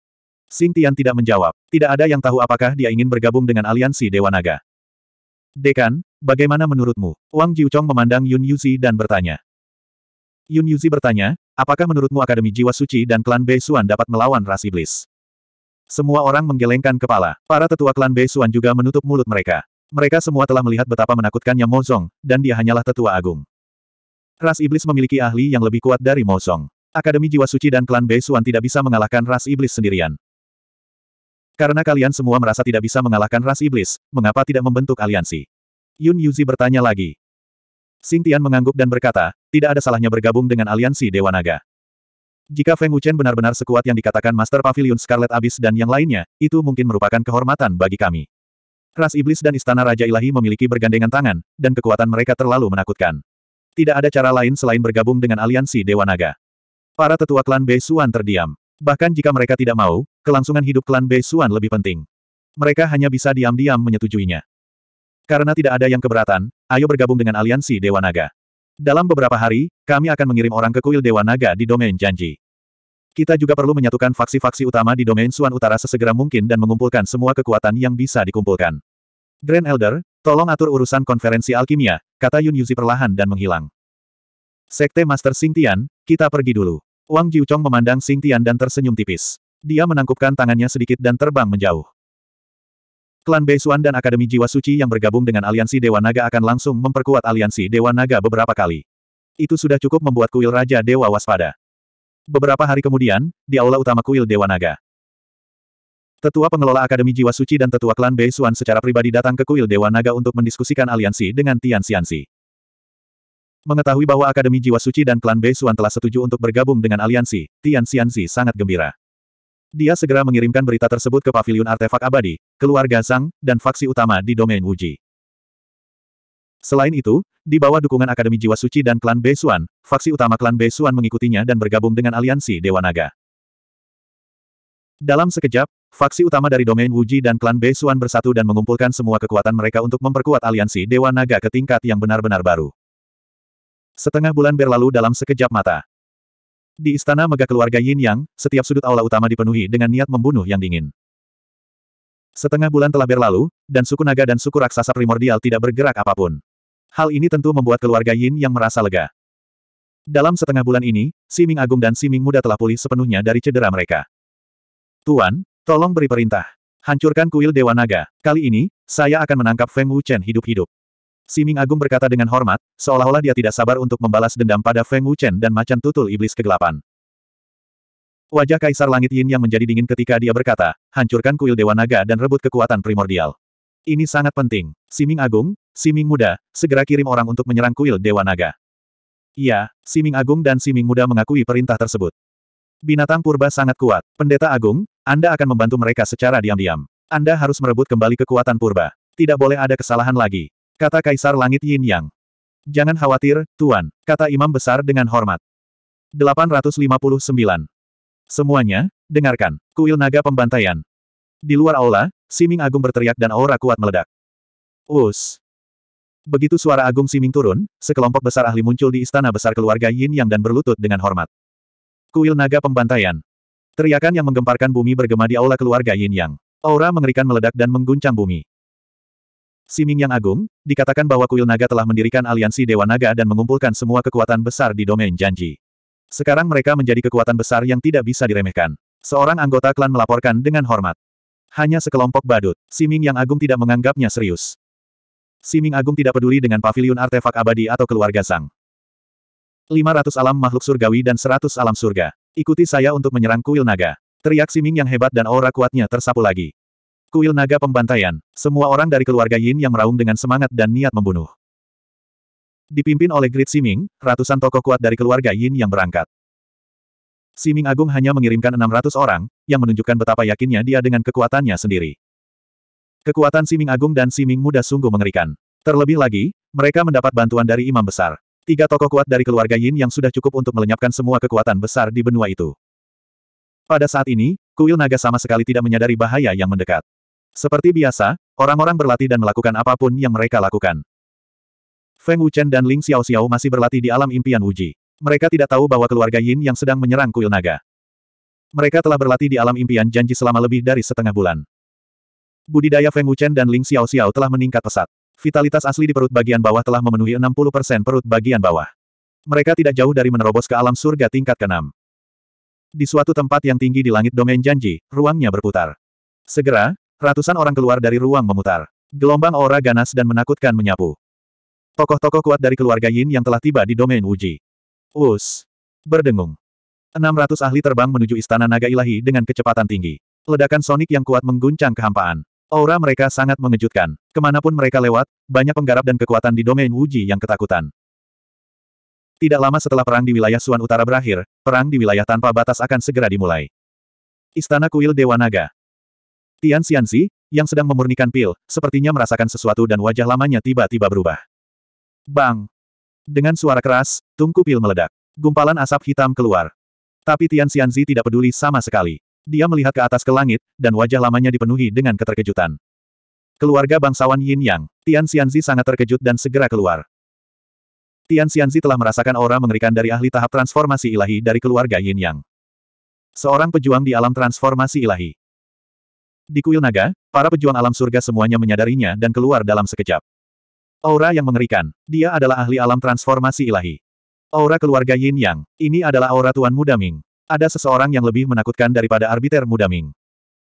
Sing Tian tidak menjawab. Tidak ada yang tahu apakah dia ingin bergabung dengan aliansi Dewa Naga. Dekan, Bagaimana menurutmu? Wang Jiuchong memandang Yun Yuzi dan bertanya. Yun Yuzi bertanya, apakah menurutmu Akademi Jiwa Suci dan klan Bei Xuan dapat melawan ras iblis? Semua orang menggelengkan kepala. Para tetua klan Bei Xuan juga menutup mulut mereka. Mereka semua telah melihat betapa menakutkannya Mo Mozong, dan dia hanyalah tetua agung. Ras iblis memiliki ahli yang lebih kuat dari Mo Mozong. Akademi Jiwa Suci dan klan Bei Xuan tidak bisa mengalahkan ras iblis sendirian. Karena kalian semua merasa tidak bisa mengalahkan ras iblis, mengapa tidak membentuk aliansi? Yun Yuzi bertanya lagi. Xing Tian mengangguk dan berkata, tidak ada salahnya bergabung dengan aliansi Dewa Naga. Jika Feng Wuchen benar-benar sekuat yang dikatakan Master Pavilion Scarlet Abyss dan yang lainnya, itu mungkin merupakan kehormatan bagi kami. Ras Iblis dan Istana Raja Ilahi memiliki bergandengan tangan, dan kekuatan mereka terlalu menakutkan. Tidak ada cara lain selain bergabung dengan aliansi Dewa Naga. Para tetua klan Bei Suan terdiam. Bahkan jika mereka tidak mau, kelangsungan hidup klan Bei Suan lebih penting. Mereka hanya bisa diam-diam menyetujuinya. Karena tidak ada yang keberatan, ayo bergabung dengan aliansi Dewa Naga. Dalam beberapa hari, kami akan mengirim orang ke kuil Dewa Naga di domain janji. Kita juga perlu menyatukan faksi-faksi utama di domain Suan Utara sesegera mungkin dan mengumpulkan semua kekuatan yang bisa dikumpulkan. Grand Elder, tolong atur urusan konferensi alkimia, kata Yun Yuzi perlahan dan menghilang. Sekte Master Sing Tian, kita pergi dulu. Wang Jiuchong memandang Sing Tian dan tersenyum tipis. Dia menangkupkan tangannya sedikit dan terbang menjauh. Klan Beisuan dan Akademi Jiwa Suci yang bergabung dengan aliansi Dewa Naga akan langsung memperkuat aliansi Dewa Naga beberapa kali. Itu sudah cukup membuat kuil Raja Dewa waspada. Beberapa hari kemudian, di aula utama kuil Dewa Naga. Tetua pengelola Akademi Jiwa Suci dan tetua klan Beisuan secara pribadi datang ke kuil Dewa Naga untuk mendiskusikan aliansi dengan Tian Xianxi. Mengetahui bahwa Akademi Jiwa Suci dan klan Beisuan telah setuju untuk bergabung dengan aliansi, Tian Xianxi sangat gembira. Dia segera mengirimkan berita tersebut ke Paviliun artefak abadi, keluarga Zhang, dan faksi utama di domain Wuji. Selain itu, di bawah dukungan Akademi Jiwa Suci dan klan Beisuan, faksi utama klan Beisuan mengikutinya dan bergabung dengan aliansi Dewa Naga. Dalam sekejap, faksi utama dari domain Wuji dan klan Beisuan bersatu dan mengumpulkan semua kekuatan mereka untuk memperkuat aliansi Dewa Naga ke tingkat yang benar-benar baru. Setengah bulan berlalu dalam sekejap mata. Di istana megah keluarga Yin Yang, setiap sudut aula utama dipenuhi dengan niat membunuh yang dingin. Setengah bulan telah berlalu, dan suku naga dan suku raksasa primordial tidak bergerak apapun. Hal ini tentu membuat keluarga Yin yang merasa lega. Dalam setengah bulan ini, Si Ming Agung dan Si Ming Muda telah pulih sepenuhnya dari cedera mereka. Tuan, tolong beri perintah. Hancurkan kuil Dewa Naga. Kali ini, saya akan menangkap Feng Wuchen hidup-hidup. Siming Agung berkata dengan hormat, seolah-olah dia tidak sabar untuk membalas dendam pada Feng Wuchen dan macan tutul iblis kegelapan. Wajah Kaisar Langit Yin yang menjadi dingin ketika dia berkata, hancurkan kuil Dewa Naga dan rebut kekuatan primordial. Ini sangat penting. Siming Agung, Siming Muda, segera kirim orang untuk menyerang kuil Dewa Naga. Iya, Siming Agung dan Siming Muda mengakui perintah tersebut. Binatang purba sangat kuat. Pendeta Agung, Anda akan membantu mereka secara diam-diam. Anda harus merebut kembali kekuatan purba. Tidak boleh ada kesalahan lagi. Kata Kaisar Langit Yin Yang. Jangan khawatir, Tuan, kata Imam Besar dengan hormat. 859. Semuanya, dengarkan, kuil naga pembantaian. Di luar aula, Siming Agung berteriak dan aura kuat meledak. Us. Begitu suara Agung Siming turun, sekelompok besar ahli muncul di istana besar keluarga Yin Yang dan berlutut dengan hormat. Kuil naga pembantaian. Teriakan yang menggemparkan bumi bergema di aula keluarga Yin Yang. Aura mengerikan meledak dan mengguncang bumi. Siming yang agung, dikatakan bahwa kuil naga telah mendirikan aliansi Dewa Naga dan mengumpulkan semua kekuatan besar di domain janji. Sekarang mereka menjadi kekuatan besar yang tidak bisa diremehkan. Seorang anggota klan melaporkan dengan hormat. Hanya sekelompok badut, Siming yang agung tidak menganggapnya serius. Siming agung tidak peduli dengan pavilion artefak abadi atau keluarga Sang. 500 alam makhluk surgawi dan 100 alam surga. Ikuti saya untuk menyerang kuil naga. Teriak Siming yang hebat dan aura kuatnya tersapu lagi. Kuil naga pembantaian, semua orang dari keluarga Yin yang meraung dengan semangat dan niat membunuh. Dipimpin oleh Grid Siming, ratusan tokoh kuat dari keluarga Yin yang berangkat. Siming Agung hanya mengirimkan 600 orang, yang menunjukkan betapa yakinnya dia dengan kekuatannya sendiri. Kekuatan Siming Agung dan Siming Muda sungguh mengerikan. Terlebih lagi, mereka mendapat bantuan dari Imam Besar. Tiga tokoh kuat dari keluarga Yin yang sudah cukup untuk melenyapkan semua kekuatan besar di benua itu. Pada saat ini, kuil naga sama sekali tidak menyadari bahaya yang mendekat. Seperti biasa, orang-orang berlatih dan melakukan apapun yang mereka lakukan. Feng Wuchen dan Ling Xiao Xiao masih berlatih di alam impian Wuji. Mereka tidak tahu bahwa keluarga Yin yang sedang menyerang kuil naga. Mereka telah berlatih di alam impian janji selama lebih dari setengah bulan. Budidaya Feng Wuchen dan Ling Xiao Xiao telah meningkat pesat. Vitalitas asli di perut bagian bawah telah memenuhi 60% perut bagian bawah. Mereka tidak jauh dari menerobos ke alam surga tingkat keenam. Di suatu tempat yang tinggi di langit domain janji, ruangnya berputar. Segera, Ratusan orang keluar dari ruang memutar. Gelombang aura ganas dan menakutkan menyapu. Tokoh-tokoh kuat dari keluarga Yin yang telah tiba di domain Wuji. Us. Berdengung. 600 ahli terbang menuju istana naga ilahi dengan kecepatan tinggi. Ledakan sonik yang kuat mengguncang kehampaan. Aura mereka sangat mengejutkan. Kemanapun mereka lewat, banyak penggarap dan kekuatan di domain Wuji yang ketakutan. Tidak lama setelah perang di wilayah Suan Utara berakhir, perang di wilayah tanpa batas akan segera dimulai. Istana Kuil Dewa Naga Tian Xianzi, yang sedang memurnikan pil, sepertinya merasakan sesuatu dan wajah lamanya tiba-tiba berubah. Bang! Dengan suara keras, tungku pil meledak. Gumpalan asap hitam keluar. Tapi Tian Xianzi tidak peduli sama sekali. Dia melihat ke atas ke langit, dan wajah lamanya dipenuhi dengan keterkejutan. Keluarga bangsawan Yin Yang, Tian Xianzi sangat terkejut dan segera keluar. Tian Xianzi telah merasakan aura mengerikan dari ahli tahap transformasi ilahi dari keluarga Yin Yang. Seorang pejuang di alam transformasi ilahi. Di kuil naga, para pejuang alam surga semuanya menyadarinya dan keluar dalam sekejap. Aura yang mengerikan. Dia adalah ahli alam transformasi ilahi. Aura keluarga Yin Yang. Ini adalah aura Tuan Muda Ming. Ada seseorang yang lebih menakutkan daripada Arbiter Muda Ming.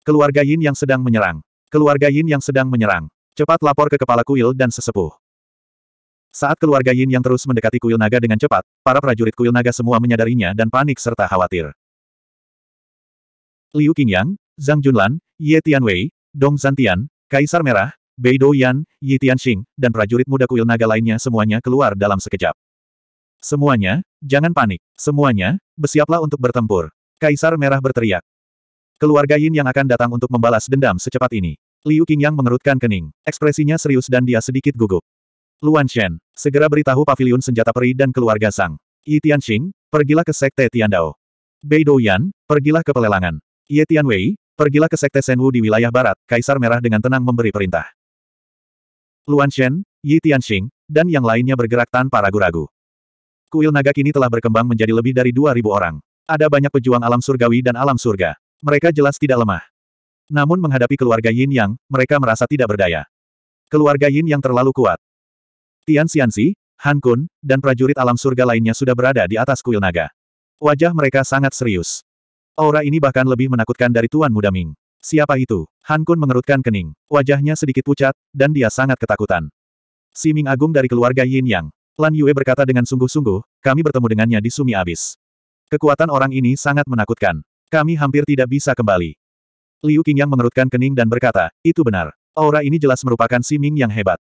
Keluarga Yin yang sedang menyerang. Keluarga Yin yang sedang menyerang. Cepat lapor ke kepala kuil dan sesepuh. Saat keluarga Yin yang terus mendekati kuil naga dengan cepat, para prajurit kuil naga semua menyadarinya dan panik serta khawatir. Liu Qingyang, Zhang Junlan, Ye Tianwei, Dong Zantian, Kaisar Merah, Bei Douyan, Yi Tianxing, dan prajurit muda kuil naga lainnya semuanya keluar dalam sekejap. Semuanya, jangan panik. Semuanya, bersiaplah untuk bertempur. Kaisar Merah berteriak. Keluarga Yin yang akan datang untuk membalas dendam secepat ini. Liu Qingyang mengerutkan kening. Ekspresinya serius dan dia sedikit gugup. Luan Shen, segera beritahu pavilion senjata peri dan keluarga Sang. Yi Tianxing, pergilah ke sekte Tiandao. Bei Douyan, pergilah ke pelelangan. Ye Tianwei, Pergilah ke Sekte Senwu di wilayah barat, Kaisar Merah dengan tenang memberi perintah. Luan Shen, Yi Tianxing, dan yang lainnya bergerak tanpa ragu-ragu. Kuil naga kini telah berkembang menjadi lebih dari 2.000 orang. Ada banyak pejuang alam surgawi dan alam surga. Mereka jelas tidak lemah. Namun menghadapi keluarga Yin Yang, mereka merasa tidak berdaya. Keluarga Yin Yang terlalu kuat. Tian Xianxi, Han Kun, dan prajurit alam surga lainnya sudah berada di atas kuil naga. Wajah mereka sangat serius. Aura ini bahkan lebih menakutkan dari Tuan Muda Ming. Siapa itu? Han Kun mengerutkan kening. Wajahnya sedikit pucat, dan dia sangat ketakutan. Si Ming Agung dari keluarga Yin Yang. Lan Yue berkata dengan sungguh-sungguh, kami bertemu dengannya di Sumi Abis. Kekuatan orang ini sangat menakutkan. Kami hampir tidak bisa kembali. Liu Qingyang mengerutkan kening dan berkata, itu benar. Aura ini jelas merupakan Si Ming yang hebat.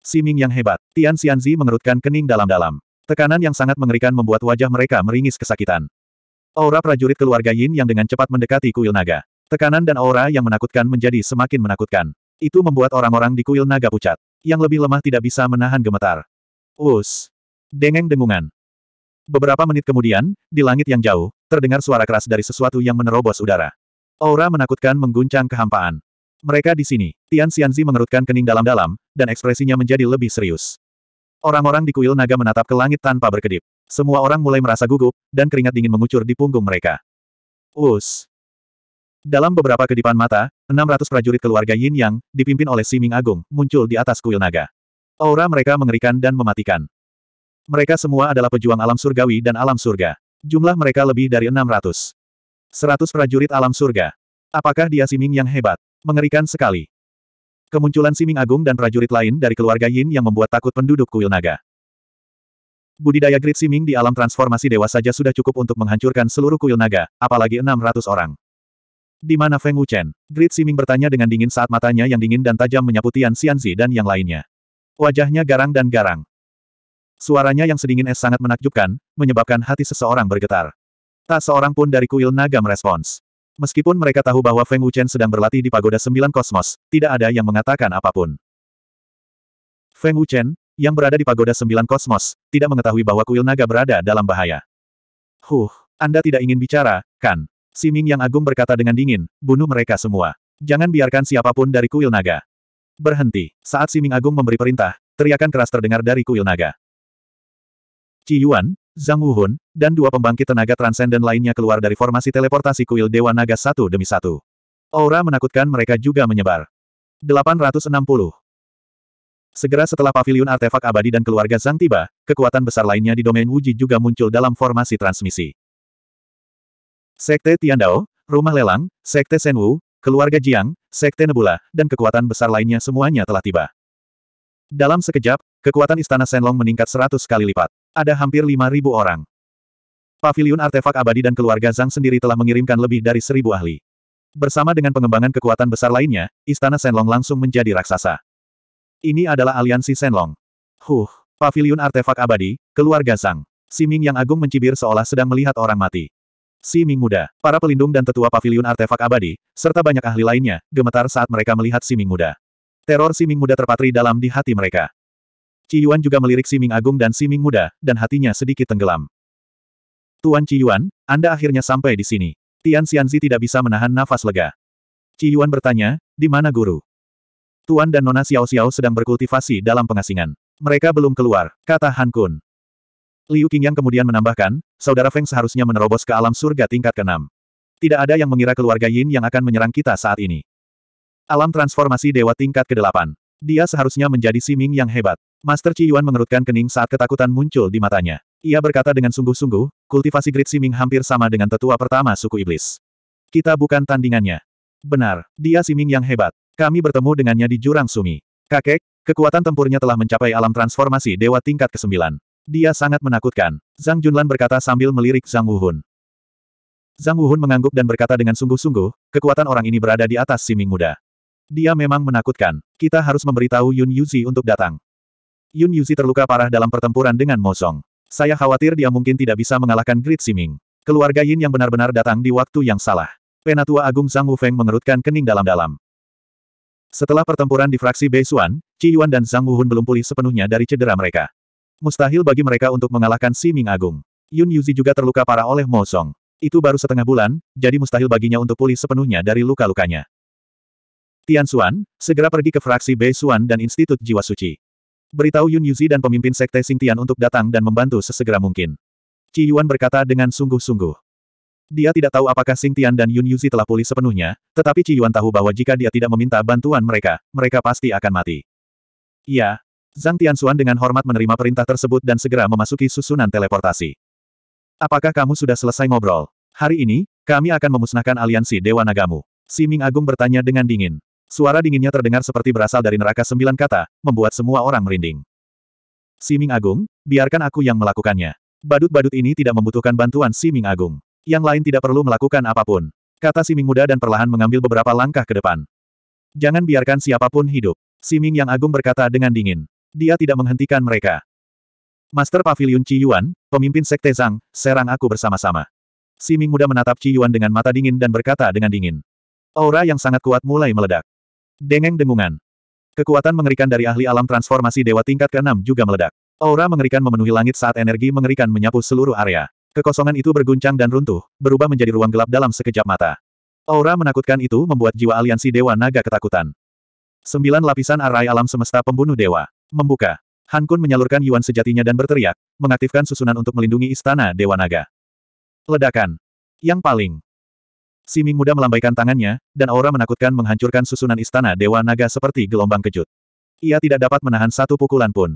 Si Ming yang hebat. Tian Xianzi mengerutkan kening dalam-dalam. Tekanan yang sangat mengerikan membuat wajah mereka meringis kesakitan. Aura prajurit keluarga Yin yang dengan cepat mendekati kuil naga. Tekanan dan aura yang menakutkan menjadi semakin menakutkan. Itu membuat orang-orang di kuil naga pucat. Yang lebih lemah tidak bisa menahan gemetar. Us. Dengeng dengungan. Beberapa menit kemudian, di langit yang jauh, terdengar suara keras dari sesuatu yang menerobos udara. Aura menakutkan mengguncang kehampaan. Mereka di sini. Tian Xianzi mengerutkan kening dalam-dalam, dan ekspresinya menjadi lebih serius. Orang-orang di kuil naga menatap ke langit tanpa berkedip. Semua orang mulai merasa gugup, dan keringat dingin mengucur di punggung mereka. Us. Dalam beberapa kedipan mata, 600 prajurit keluarga Yin Yang, dipimpin oleh Siming Agung, muncul di atas kuil naga. Aura mereka mengerikan dan mematikan. Mereka semua adalah pejuang alam surgawi dan alam surga. Jumlah mereka lebih dari 600. 100 prajurit alam surga. Apakah dia Siming yang hebat? Mengerikan sekali. Kemunculan Siming Agung dan prajurit lain dari keluarga Yin yang membuat takut penduduk kuil naga. Budidaya Grid Siming di alam transformasi dewa saja sudah cukup untuk menghancurkan seluruh kuil naga, apalagi 600 orang. Di mana Feng Wuchen? Grid Siming bertanya dengan dingin saat matanya yang dingin dan tajam menyapu Tian Xianzi dan yang lainnya. Wajahnya garang dan garang. Suaranya yang sedingin es sangat menakjubkan, menyebabkan hati seseorang bergetar. Tak seorang pun dari kuil naga merespons. Meskipun mereka tahu bahwa Feng Wuchen sedang berlatih di Pagoda Sembilan Kosmos, tidak ada yang mengatakan apapun. Feng Wuchen, yang berada di Pagoda Sembilan Kosmos, tidak mengetahui bahwa kuil naga berada dalam bahaya. Huh, Anda tidak ingin bicara, kan? Si Ming yang agung berkata dengan dingin, bunuh mereka semua. Jangan biarkan siapapun dari kuil naga. Berhenti. Saat Si Ming agung memberi perintah, teriakan keras terdengar dari kuil naga. Ci Yuan, Zhang Wuhun, dan dua pembangkit tenaga transenden lainnya keluar dari formasi teleportasi kuil Dewa Naga satu demi satu. Aura menakutkan mereka juga menyebar. 860. Segera setelah pavilion artefak abadi dan keluarga Zhang tiba, kekuatan besar lainnya di domain Wuji juga muncul dalam formasi transmisi. Sekte Tiandao, Rumah Lelang, Sekte Senwu, Keluarga Jiang, Sekte Nebula, dan kekuatan besar lainnya semuanya telah tiba. Dalam sekejap, kekuatan Istana Senlong meningkat seratus kali lipat. Ada hampir 5.000 orang. Pavilion Artefak Abadi dan keluarga Zhang sendiri telah mengirimkan lebih dari seribu ahli. Bersama dengan pengembangan kekuatan besar lainnya, Istana Senlong langsung menjadi raksasa. Ini adalah aliansi Senlong. Huh, Pavilion Artefak Abadi, keluarga Zhang. Siming yang agung mencibir seolah sedang melihat orang mati. Siming muda, para pelindung dan tetua Pavilion Artefak Abadi, serta banyak ahli lainnya, gemetar saat mereka melihat Siming muda. Teror Siming muda terpatri dalam di hati mereka. Ci Yuan juga melirik Siming Agung dan Siming Muda, dan hatinya sedikit tenggelam. Tuan Ci Yuan, Anda akhirnya sampai di sini. Tian Xianzi tidak bisa menahan nafas lega. Ci Yuan bertanya, di mana guru? Tuan dan Nona Xiao Xiao sedang berkultivasi dalam pengasingan. Mereka belum keluar, kata Han Kun. Liu Qingyang kemudian menambahkan, saudara Feng seharusnya menerobos ke alam surga tingkat keenam. Tidak ada yang mengira keluarga Yin yang akan menyerang kita saat ini. Alam transformasi dewa tingkat ke-8. Dia seharusnya menjadi siming yang hebat. Master Ci Yuan mengerutkan kening saat ketakutan muncul di matanya. Ia berkata dengan sungguh-sungguh, kultivasi Great Siming hampir sama dengan tetua pertama suku iblis. Kita bukan tandingannya. Benar, dia Siming yang hebat. Kami bertemu dengannya di Jurang Sumi. Kakek, kekuatan tempurnya telah mencapai alam transformasi dewa tingkat ke-9. Dia sangat menakutkan. Zhang Junlan berkata sambil melirik Zhang Wuhun. Zhang Wuhun mengangguk dan berkata dengan sungguh-sungguh, kekuatan orang ini berada di atas Siming muda. Dia memang menakutkan. Kita harus memberitahu Yun Yuzi untuk datang. Yun Yuzi terluka parah dalam pertempuran dengan Mosong. Saya khawatir dia mungkin tidak bisa mengalahkan Great Siming. Keluarga Yin yang benar-benar datang di waktu yang salah. Penatua Agung Zhang Wufeng mengerutkan kening dalam-dalam. Setelah pertempuran di fraksi Bei Xuan, Ci Yuan dan Zhang Wuhun belum pulih sepenuhnya dari cedera mereka. Mustahil bagi mereka untuk mengalahkan Siming Agung. Yun Yuzi juga terluka parah oleh Mosong. Itu baru setengah bulan, jadi mustahil baginya untuk pulih sepenuhnya dari luka-lukanya. Tian Xuan, segera pergi ke fraksi Bei Xuan dan Institut Jiwa Suci. Beritahu Yun Yuzi dan pemimpin Sekte Sing Tian untuk datang dan membantu sesegera mungkin. Ci Yuan berkata dengan sungguh-sungguh. Dia tidak tahu apakah Sing Tian dan Yun Yuzi telah pulih sepenuhnya, tetapi Ci Yuan tahu bahwa jika dia tidak meminta bantuan mereka, mereka pasti akan mati. Ya, Zhang Tian Xuan dengan hormat menerima perintah tersebut dan segera memasuki susunan teleportasi. Apakah kamu sudah selesai ngobrol? Hari ini, kami akan memusnahkan aliansi Dewa Nagamu. Si Ming Agung bertanya dengan dingin. Suara dinginnya terdengar seperti berasal dari neraka sembilan kata, membuat semua orang merinding. Siming Agung, biarkan aku yang melakukannya. Badut-badut ini tidak membutuhkan bantuan Siming Agung. Yang lain tidak perlu melakukan apapun. Kata Siming Muda dan perlahan mengambil beberapa langkah ke depan. Jangan biarkan siapapun hidup. Siming Yang Agung berkata dengan dingin. Dia tidak menghentikan mereka. Master Pavilion Ci Yuan, pemimpin Sekte Zhang, serang aku bersama-sama. Siming Muda menatap Ci Yuan dengan mata dingin dan berkata dengan dingin. Aura yang sangat kuat mulai meledak. Dengeng dengungan. Kekuatan mengerikan dari ahli alam transformasi dewa tingkat ke-6 juga meledak. Aura mengerikan memenuhi langit saat energi mengerikan menyapu seluruh area. Kekosongan itu berguncang dan runtuh, berubah menjadi ruang gelap dalam sekejap mata. Aura menakutkan itu membuat jiwa aliansi dewa naga ketakutan. Sembilan lapisan arai alam semesta pembunuh dewa. Membuka. Han Kun menyalurkan Yuan sejatinya dan berteriak, mengaktifkan susunan untuk melindungi istana Dewa Naga. Ledakan. Yang paling Si Ming muda melambaikan tangannya, dan aura menakutkan menghancurkan susunan istana Dewa Naga seperti gelombang kejut. Ia tidak dapat menahan satu pukulan pun.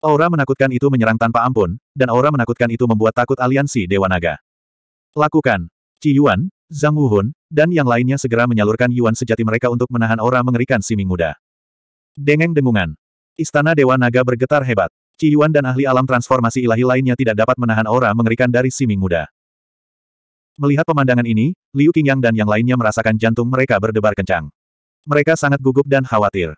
Aura menakutkan itu menyerang tanpa ampun, dan aura menakutkan itu membuat takut aliansi Dewa Naga. Lakukan. Ci Yuan, Zhang Wuhun, dan yang lainnya segera menyalurkan Yuan sejati mereka untuk menahan aura mengerikan si Ming muda. Dengeng dengungan. Istana Dewa Naga bergetar hebat. Ci Yuan dan ahli alam transformasi ilahi lainnya tidak dapat menahan aura mengerikan dari si Ming muda. Melihat pemandangan ini, Liu Qingyang dan yang lainnya merasakan jantung mereka berdebar kencang. Mereka sangat gugup dan khawatir.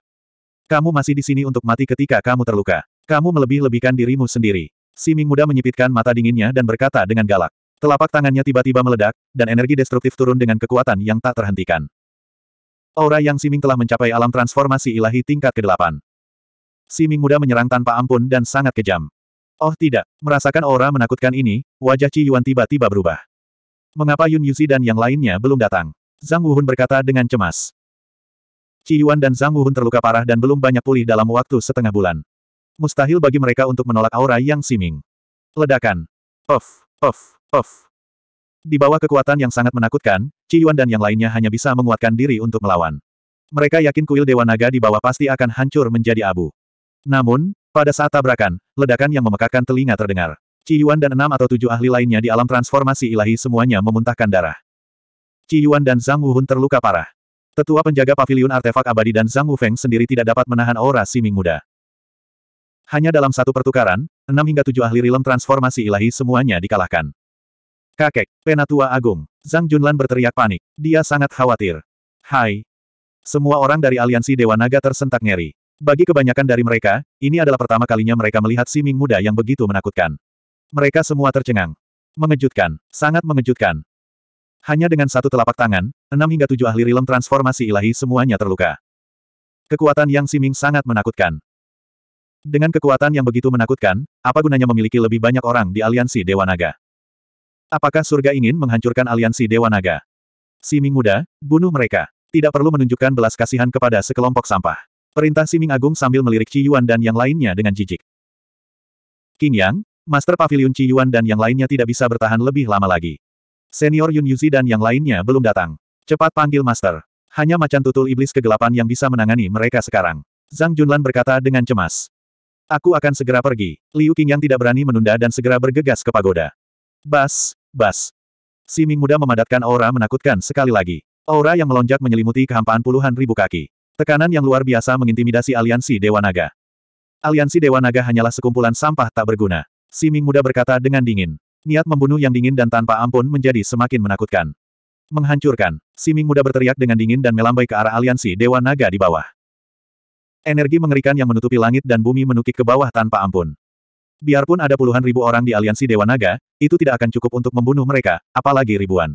Kamu masih di sini untuk mati ketika kamu terluka. Kamu melebih-lebihkan dirimu sendiri. Si Ming muda menyipitkan mata dinginnya dan berkata dengan galak. Telapak tangannya tiba-tiba meledak, dan energi destruktif turun dengan kekuatan yang tak terhentikan. Aura yang Siming telah mencapai alam transformasi ilahi tingkat ke-8. Siming muda menyerang tanpa ampun dan sangat kejam. Oh tidak, merasakan aura menakutkan ini, wajah Ci Yuan tiba-tiba berubah. Mengapa Yun Yuzi dan yang lainnya belum datang? Zhang Wuhun berkata dengan cemas. Ci Yuan dan Zhang Wuhun terluka parah dan belum banyak pulih dalam waktu setengah bulan. Mustahil bagi mereka untuk menolak aura yang siming. Ledakan. Of, of, of. Di bawah kekuatan yang sangat menakutkan, Ci Yuan dan yang lainnya hanya bisa menguatkan diri untuk melawan. Mereka yakin kuil Dewa Naga di bawah pasti akan hancur menjadi abu. Namun, pada saat tabrakan, ledakan yang memekakan telinga terdengar. Ci Yuan dan enam atau tujuh ahli lainnya di alam transformasi ilahi semuanya memuntahkan darah. Ci Yuan dan Zhang Wuhun terluka parah. Tetua penjaga pavilion artefak abadi dan Zhang Wu Feng sendiri tidak dapat menahan aura siming muda. Hanya dalam satu pertukaran, enam hingga tujuh ahli rilem transformasi ilahi semuanya dikalahkan. Kakek, Penatua Agung, Zhang Junlan berteriak panik. Dia sangat khawatir. Hai. Semua orang dari aliansi Dewa Naga tersentak ngeri. Bagi kebanyakan dari mereka, ini adalah pertama kalinya mereka melihat Siming muda yang begitu menakutkan. Mereka semua tercengang. Mengejutkan, sangat mengejutkan. Hanya dengan satu telapak tangan, enam hingga tujuh ahli rilem transformasi ilahi semuanya terluka. Kekuatan Yang Siming sangat menakutkan. Dengan kekuatan yang begitu menakutkan, apa gunanya memiliki lebih banyak orang di aliansi Dewa Naga? Apakah surga ingin menghancurkan aliansi Dewa Naga? Siming muda, bunuh mereka. Tidak perlu menunjukkan belas kasihan kepada sekelompok sampah. Perintah Siming Agung sambil melirik Ci Yuan dan yang lainnya dengan jijik. King Yang, Master Pavilion Chi Yuan dan yang lainnya tidak bisa bertahan lebih lama lagi. Senior Yun Yuzi dan yang lainnya belum datang. Cepat panggil Master. Hanya macan tutul iblis kegelapan yang bisa menangani mereka sekarang. Zhang Junlan berkata dengan cemas. Aku akan segera pergi. Liu yang tidak berani menunda dan segera bergegas ke pagoda. Bas, bas. Si Ming muda memadatkan aura menakutkan sekali lagi. Aura yang melonjak menyelimuti kehampaan puluhan ribu kaki. Tekanan yang luar biasa mengintimidasi aliansi Dewa Naga. Aliansi Dewa Naga hanyalah sekumpulan sampah tak berguna. Si Ming muda berkata dengan dingin. Niat membunuh yang dingin dan tanpa ampun menjadi semakin menakutkan. Menghancurkan. Si Ming muda berteriak dengan dingin dan melambai ke arah aliansi Dewa Naga di bawah. Energi mengerikan yang menutupi langit dan bumi menukik ke bawah tanpa ampun. Biarpun ada puluhan ribu orang di aliansi Dewa Naga, itu tidak akan cukup untuk membunuh mereka, apalagi ribuan.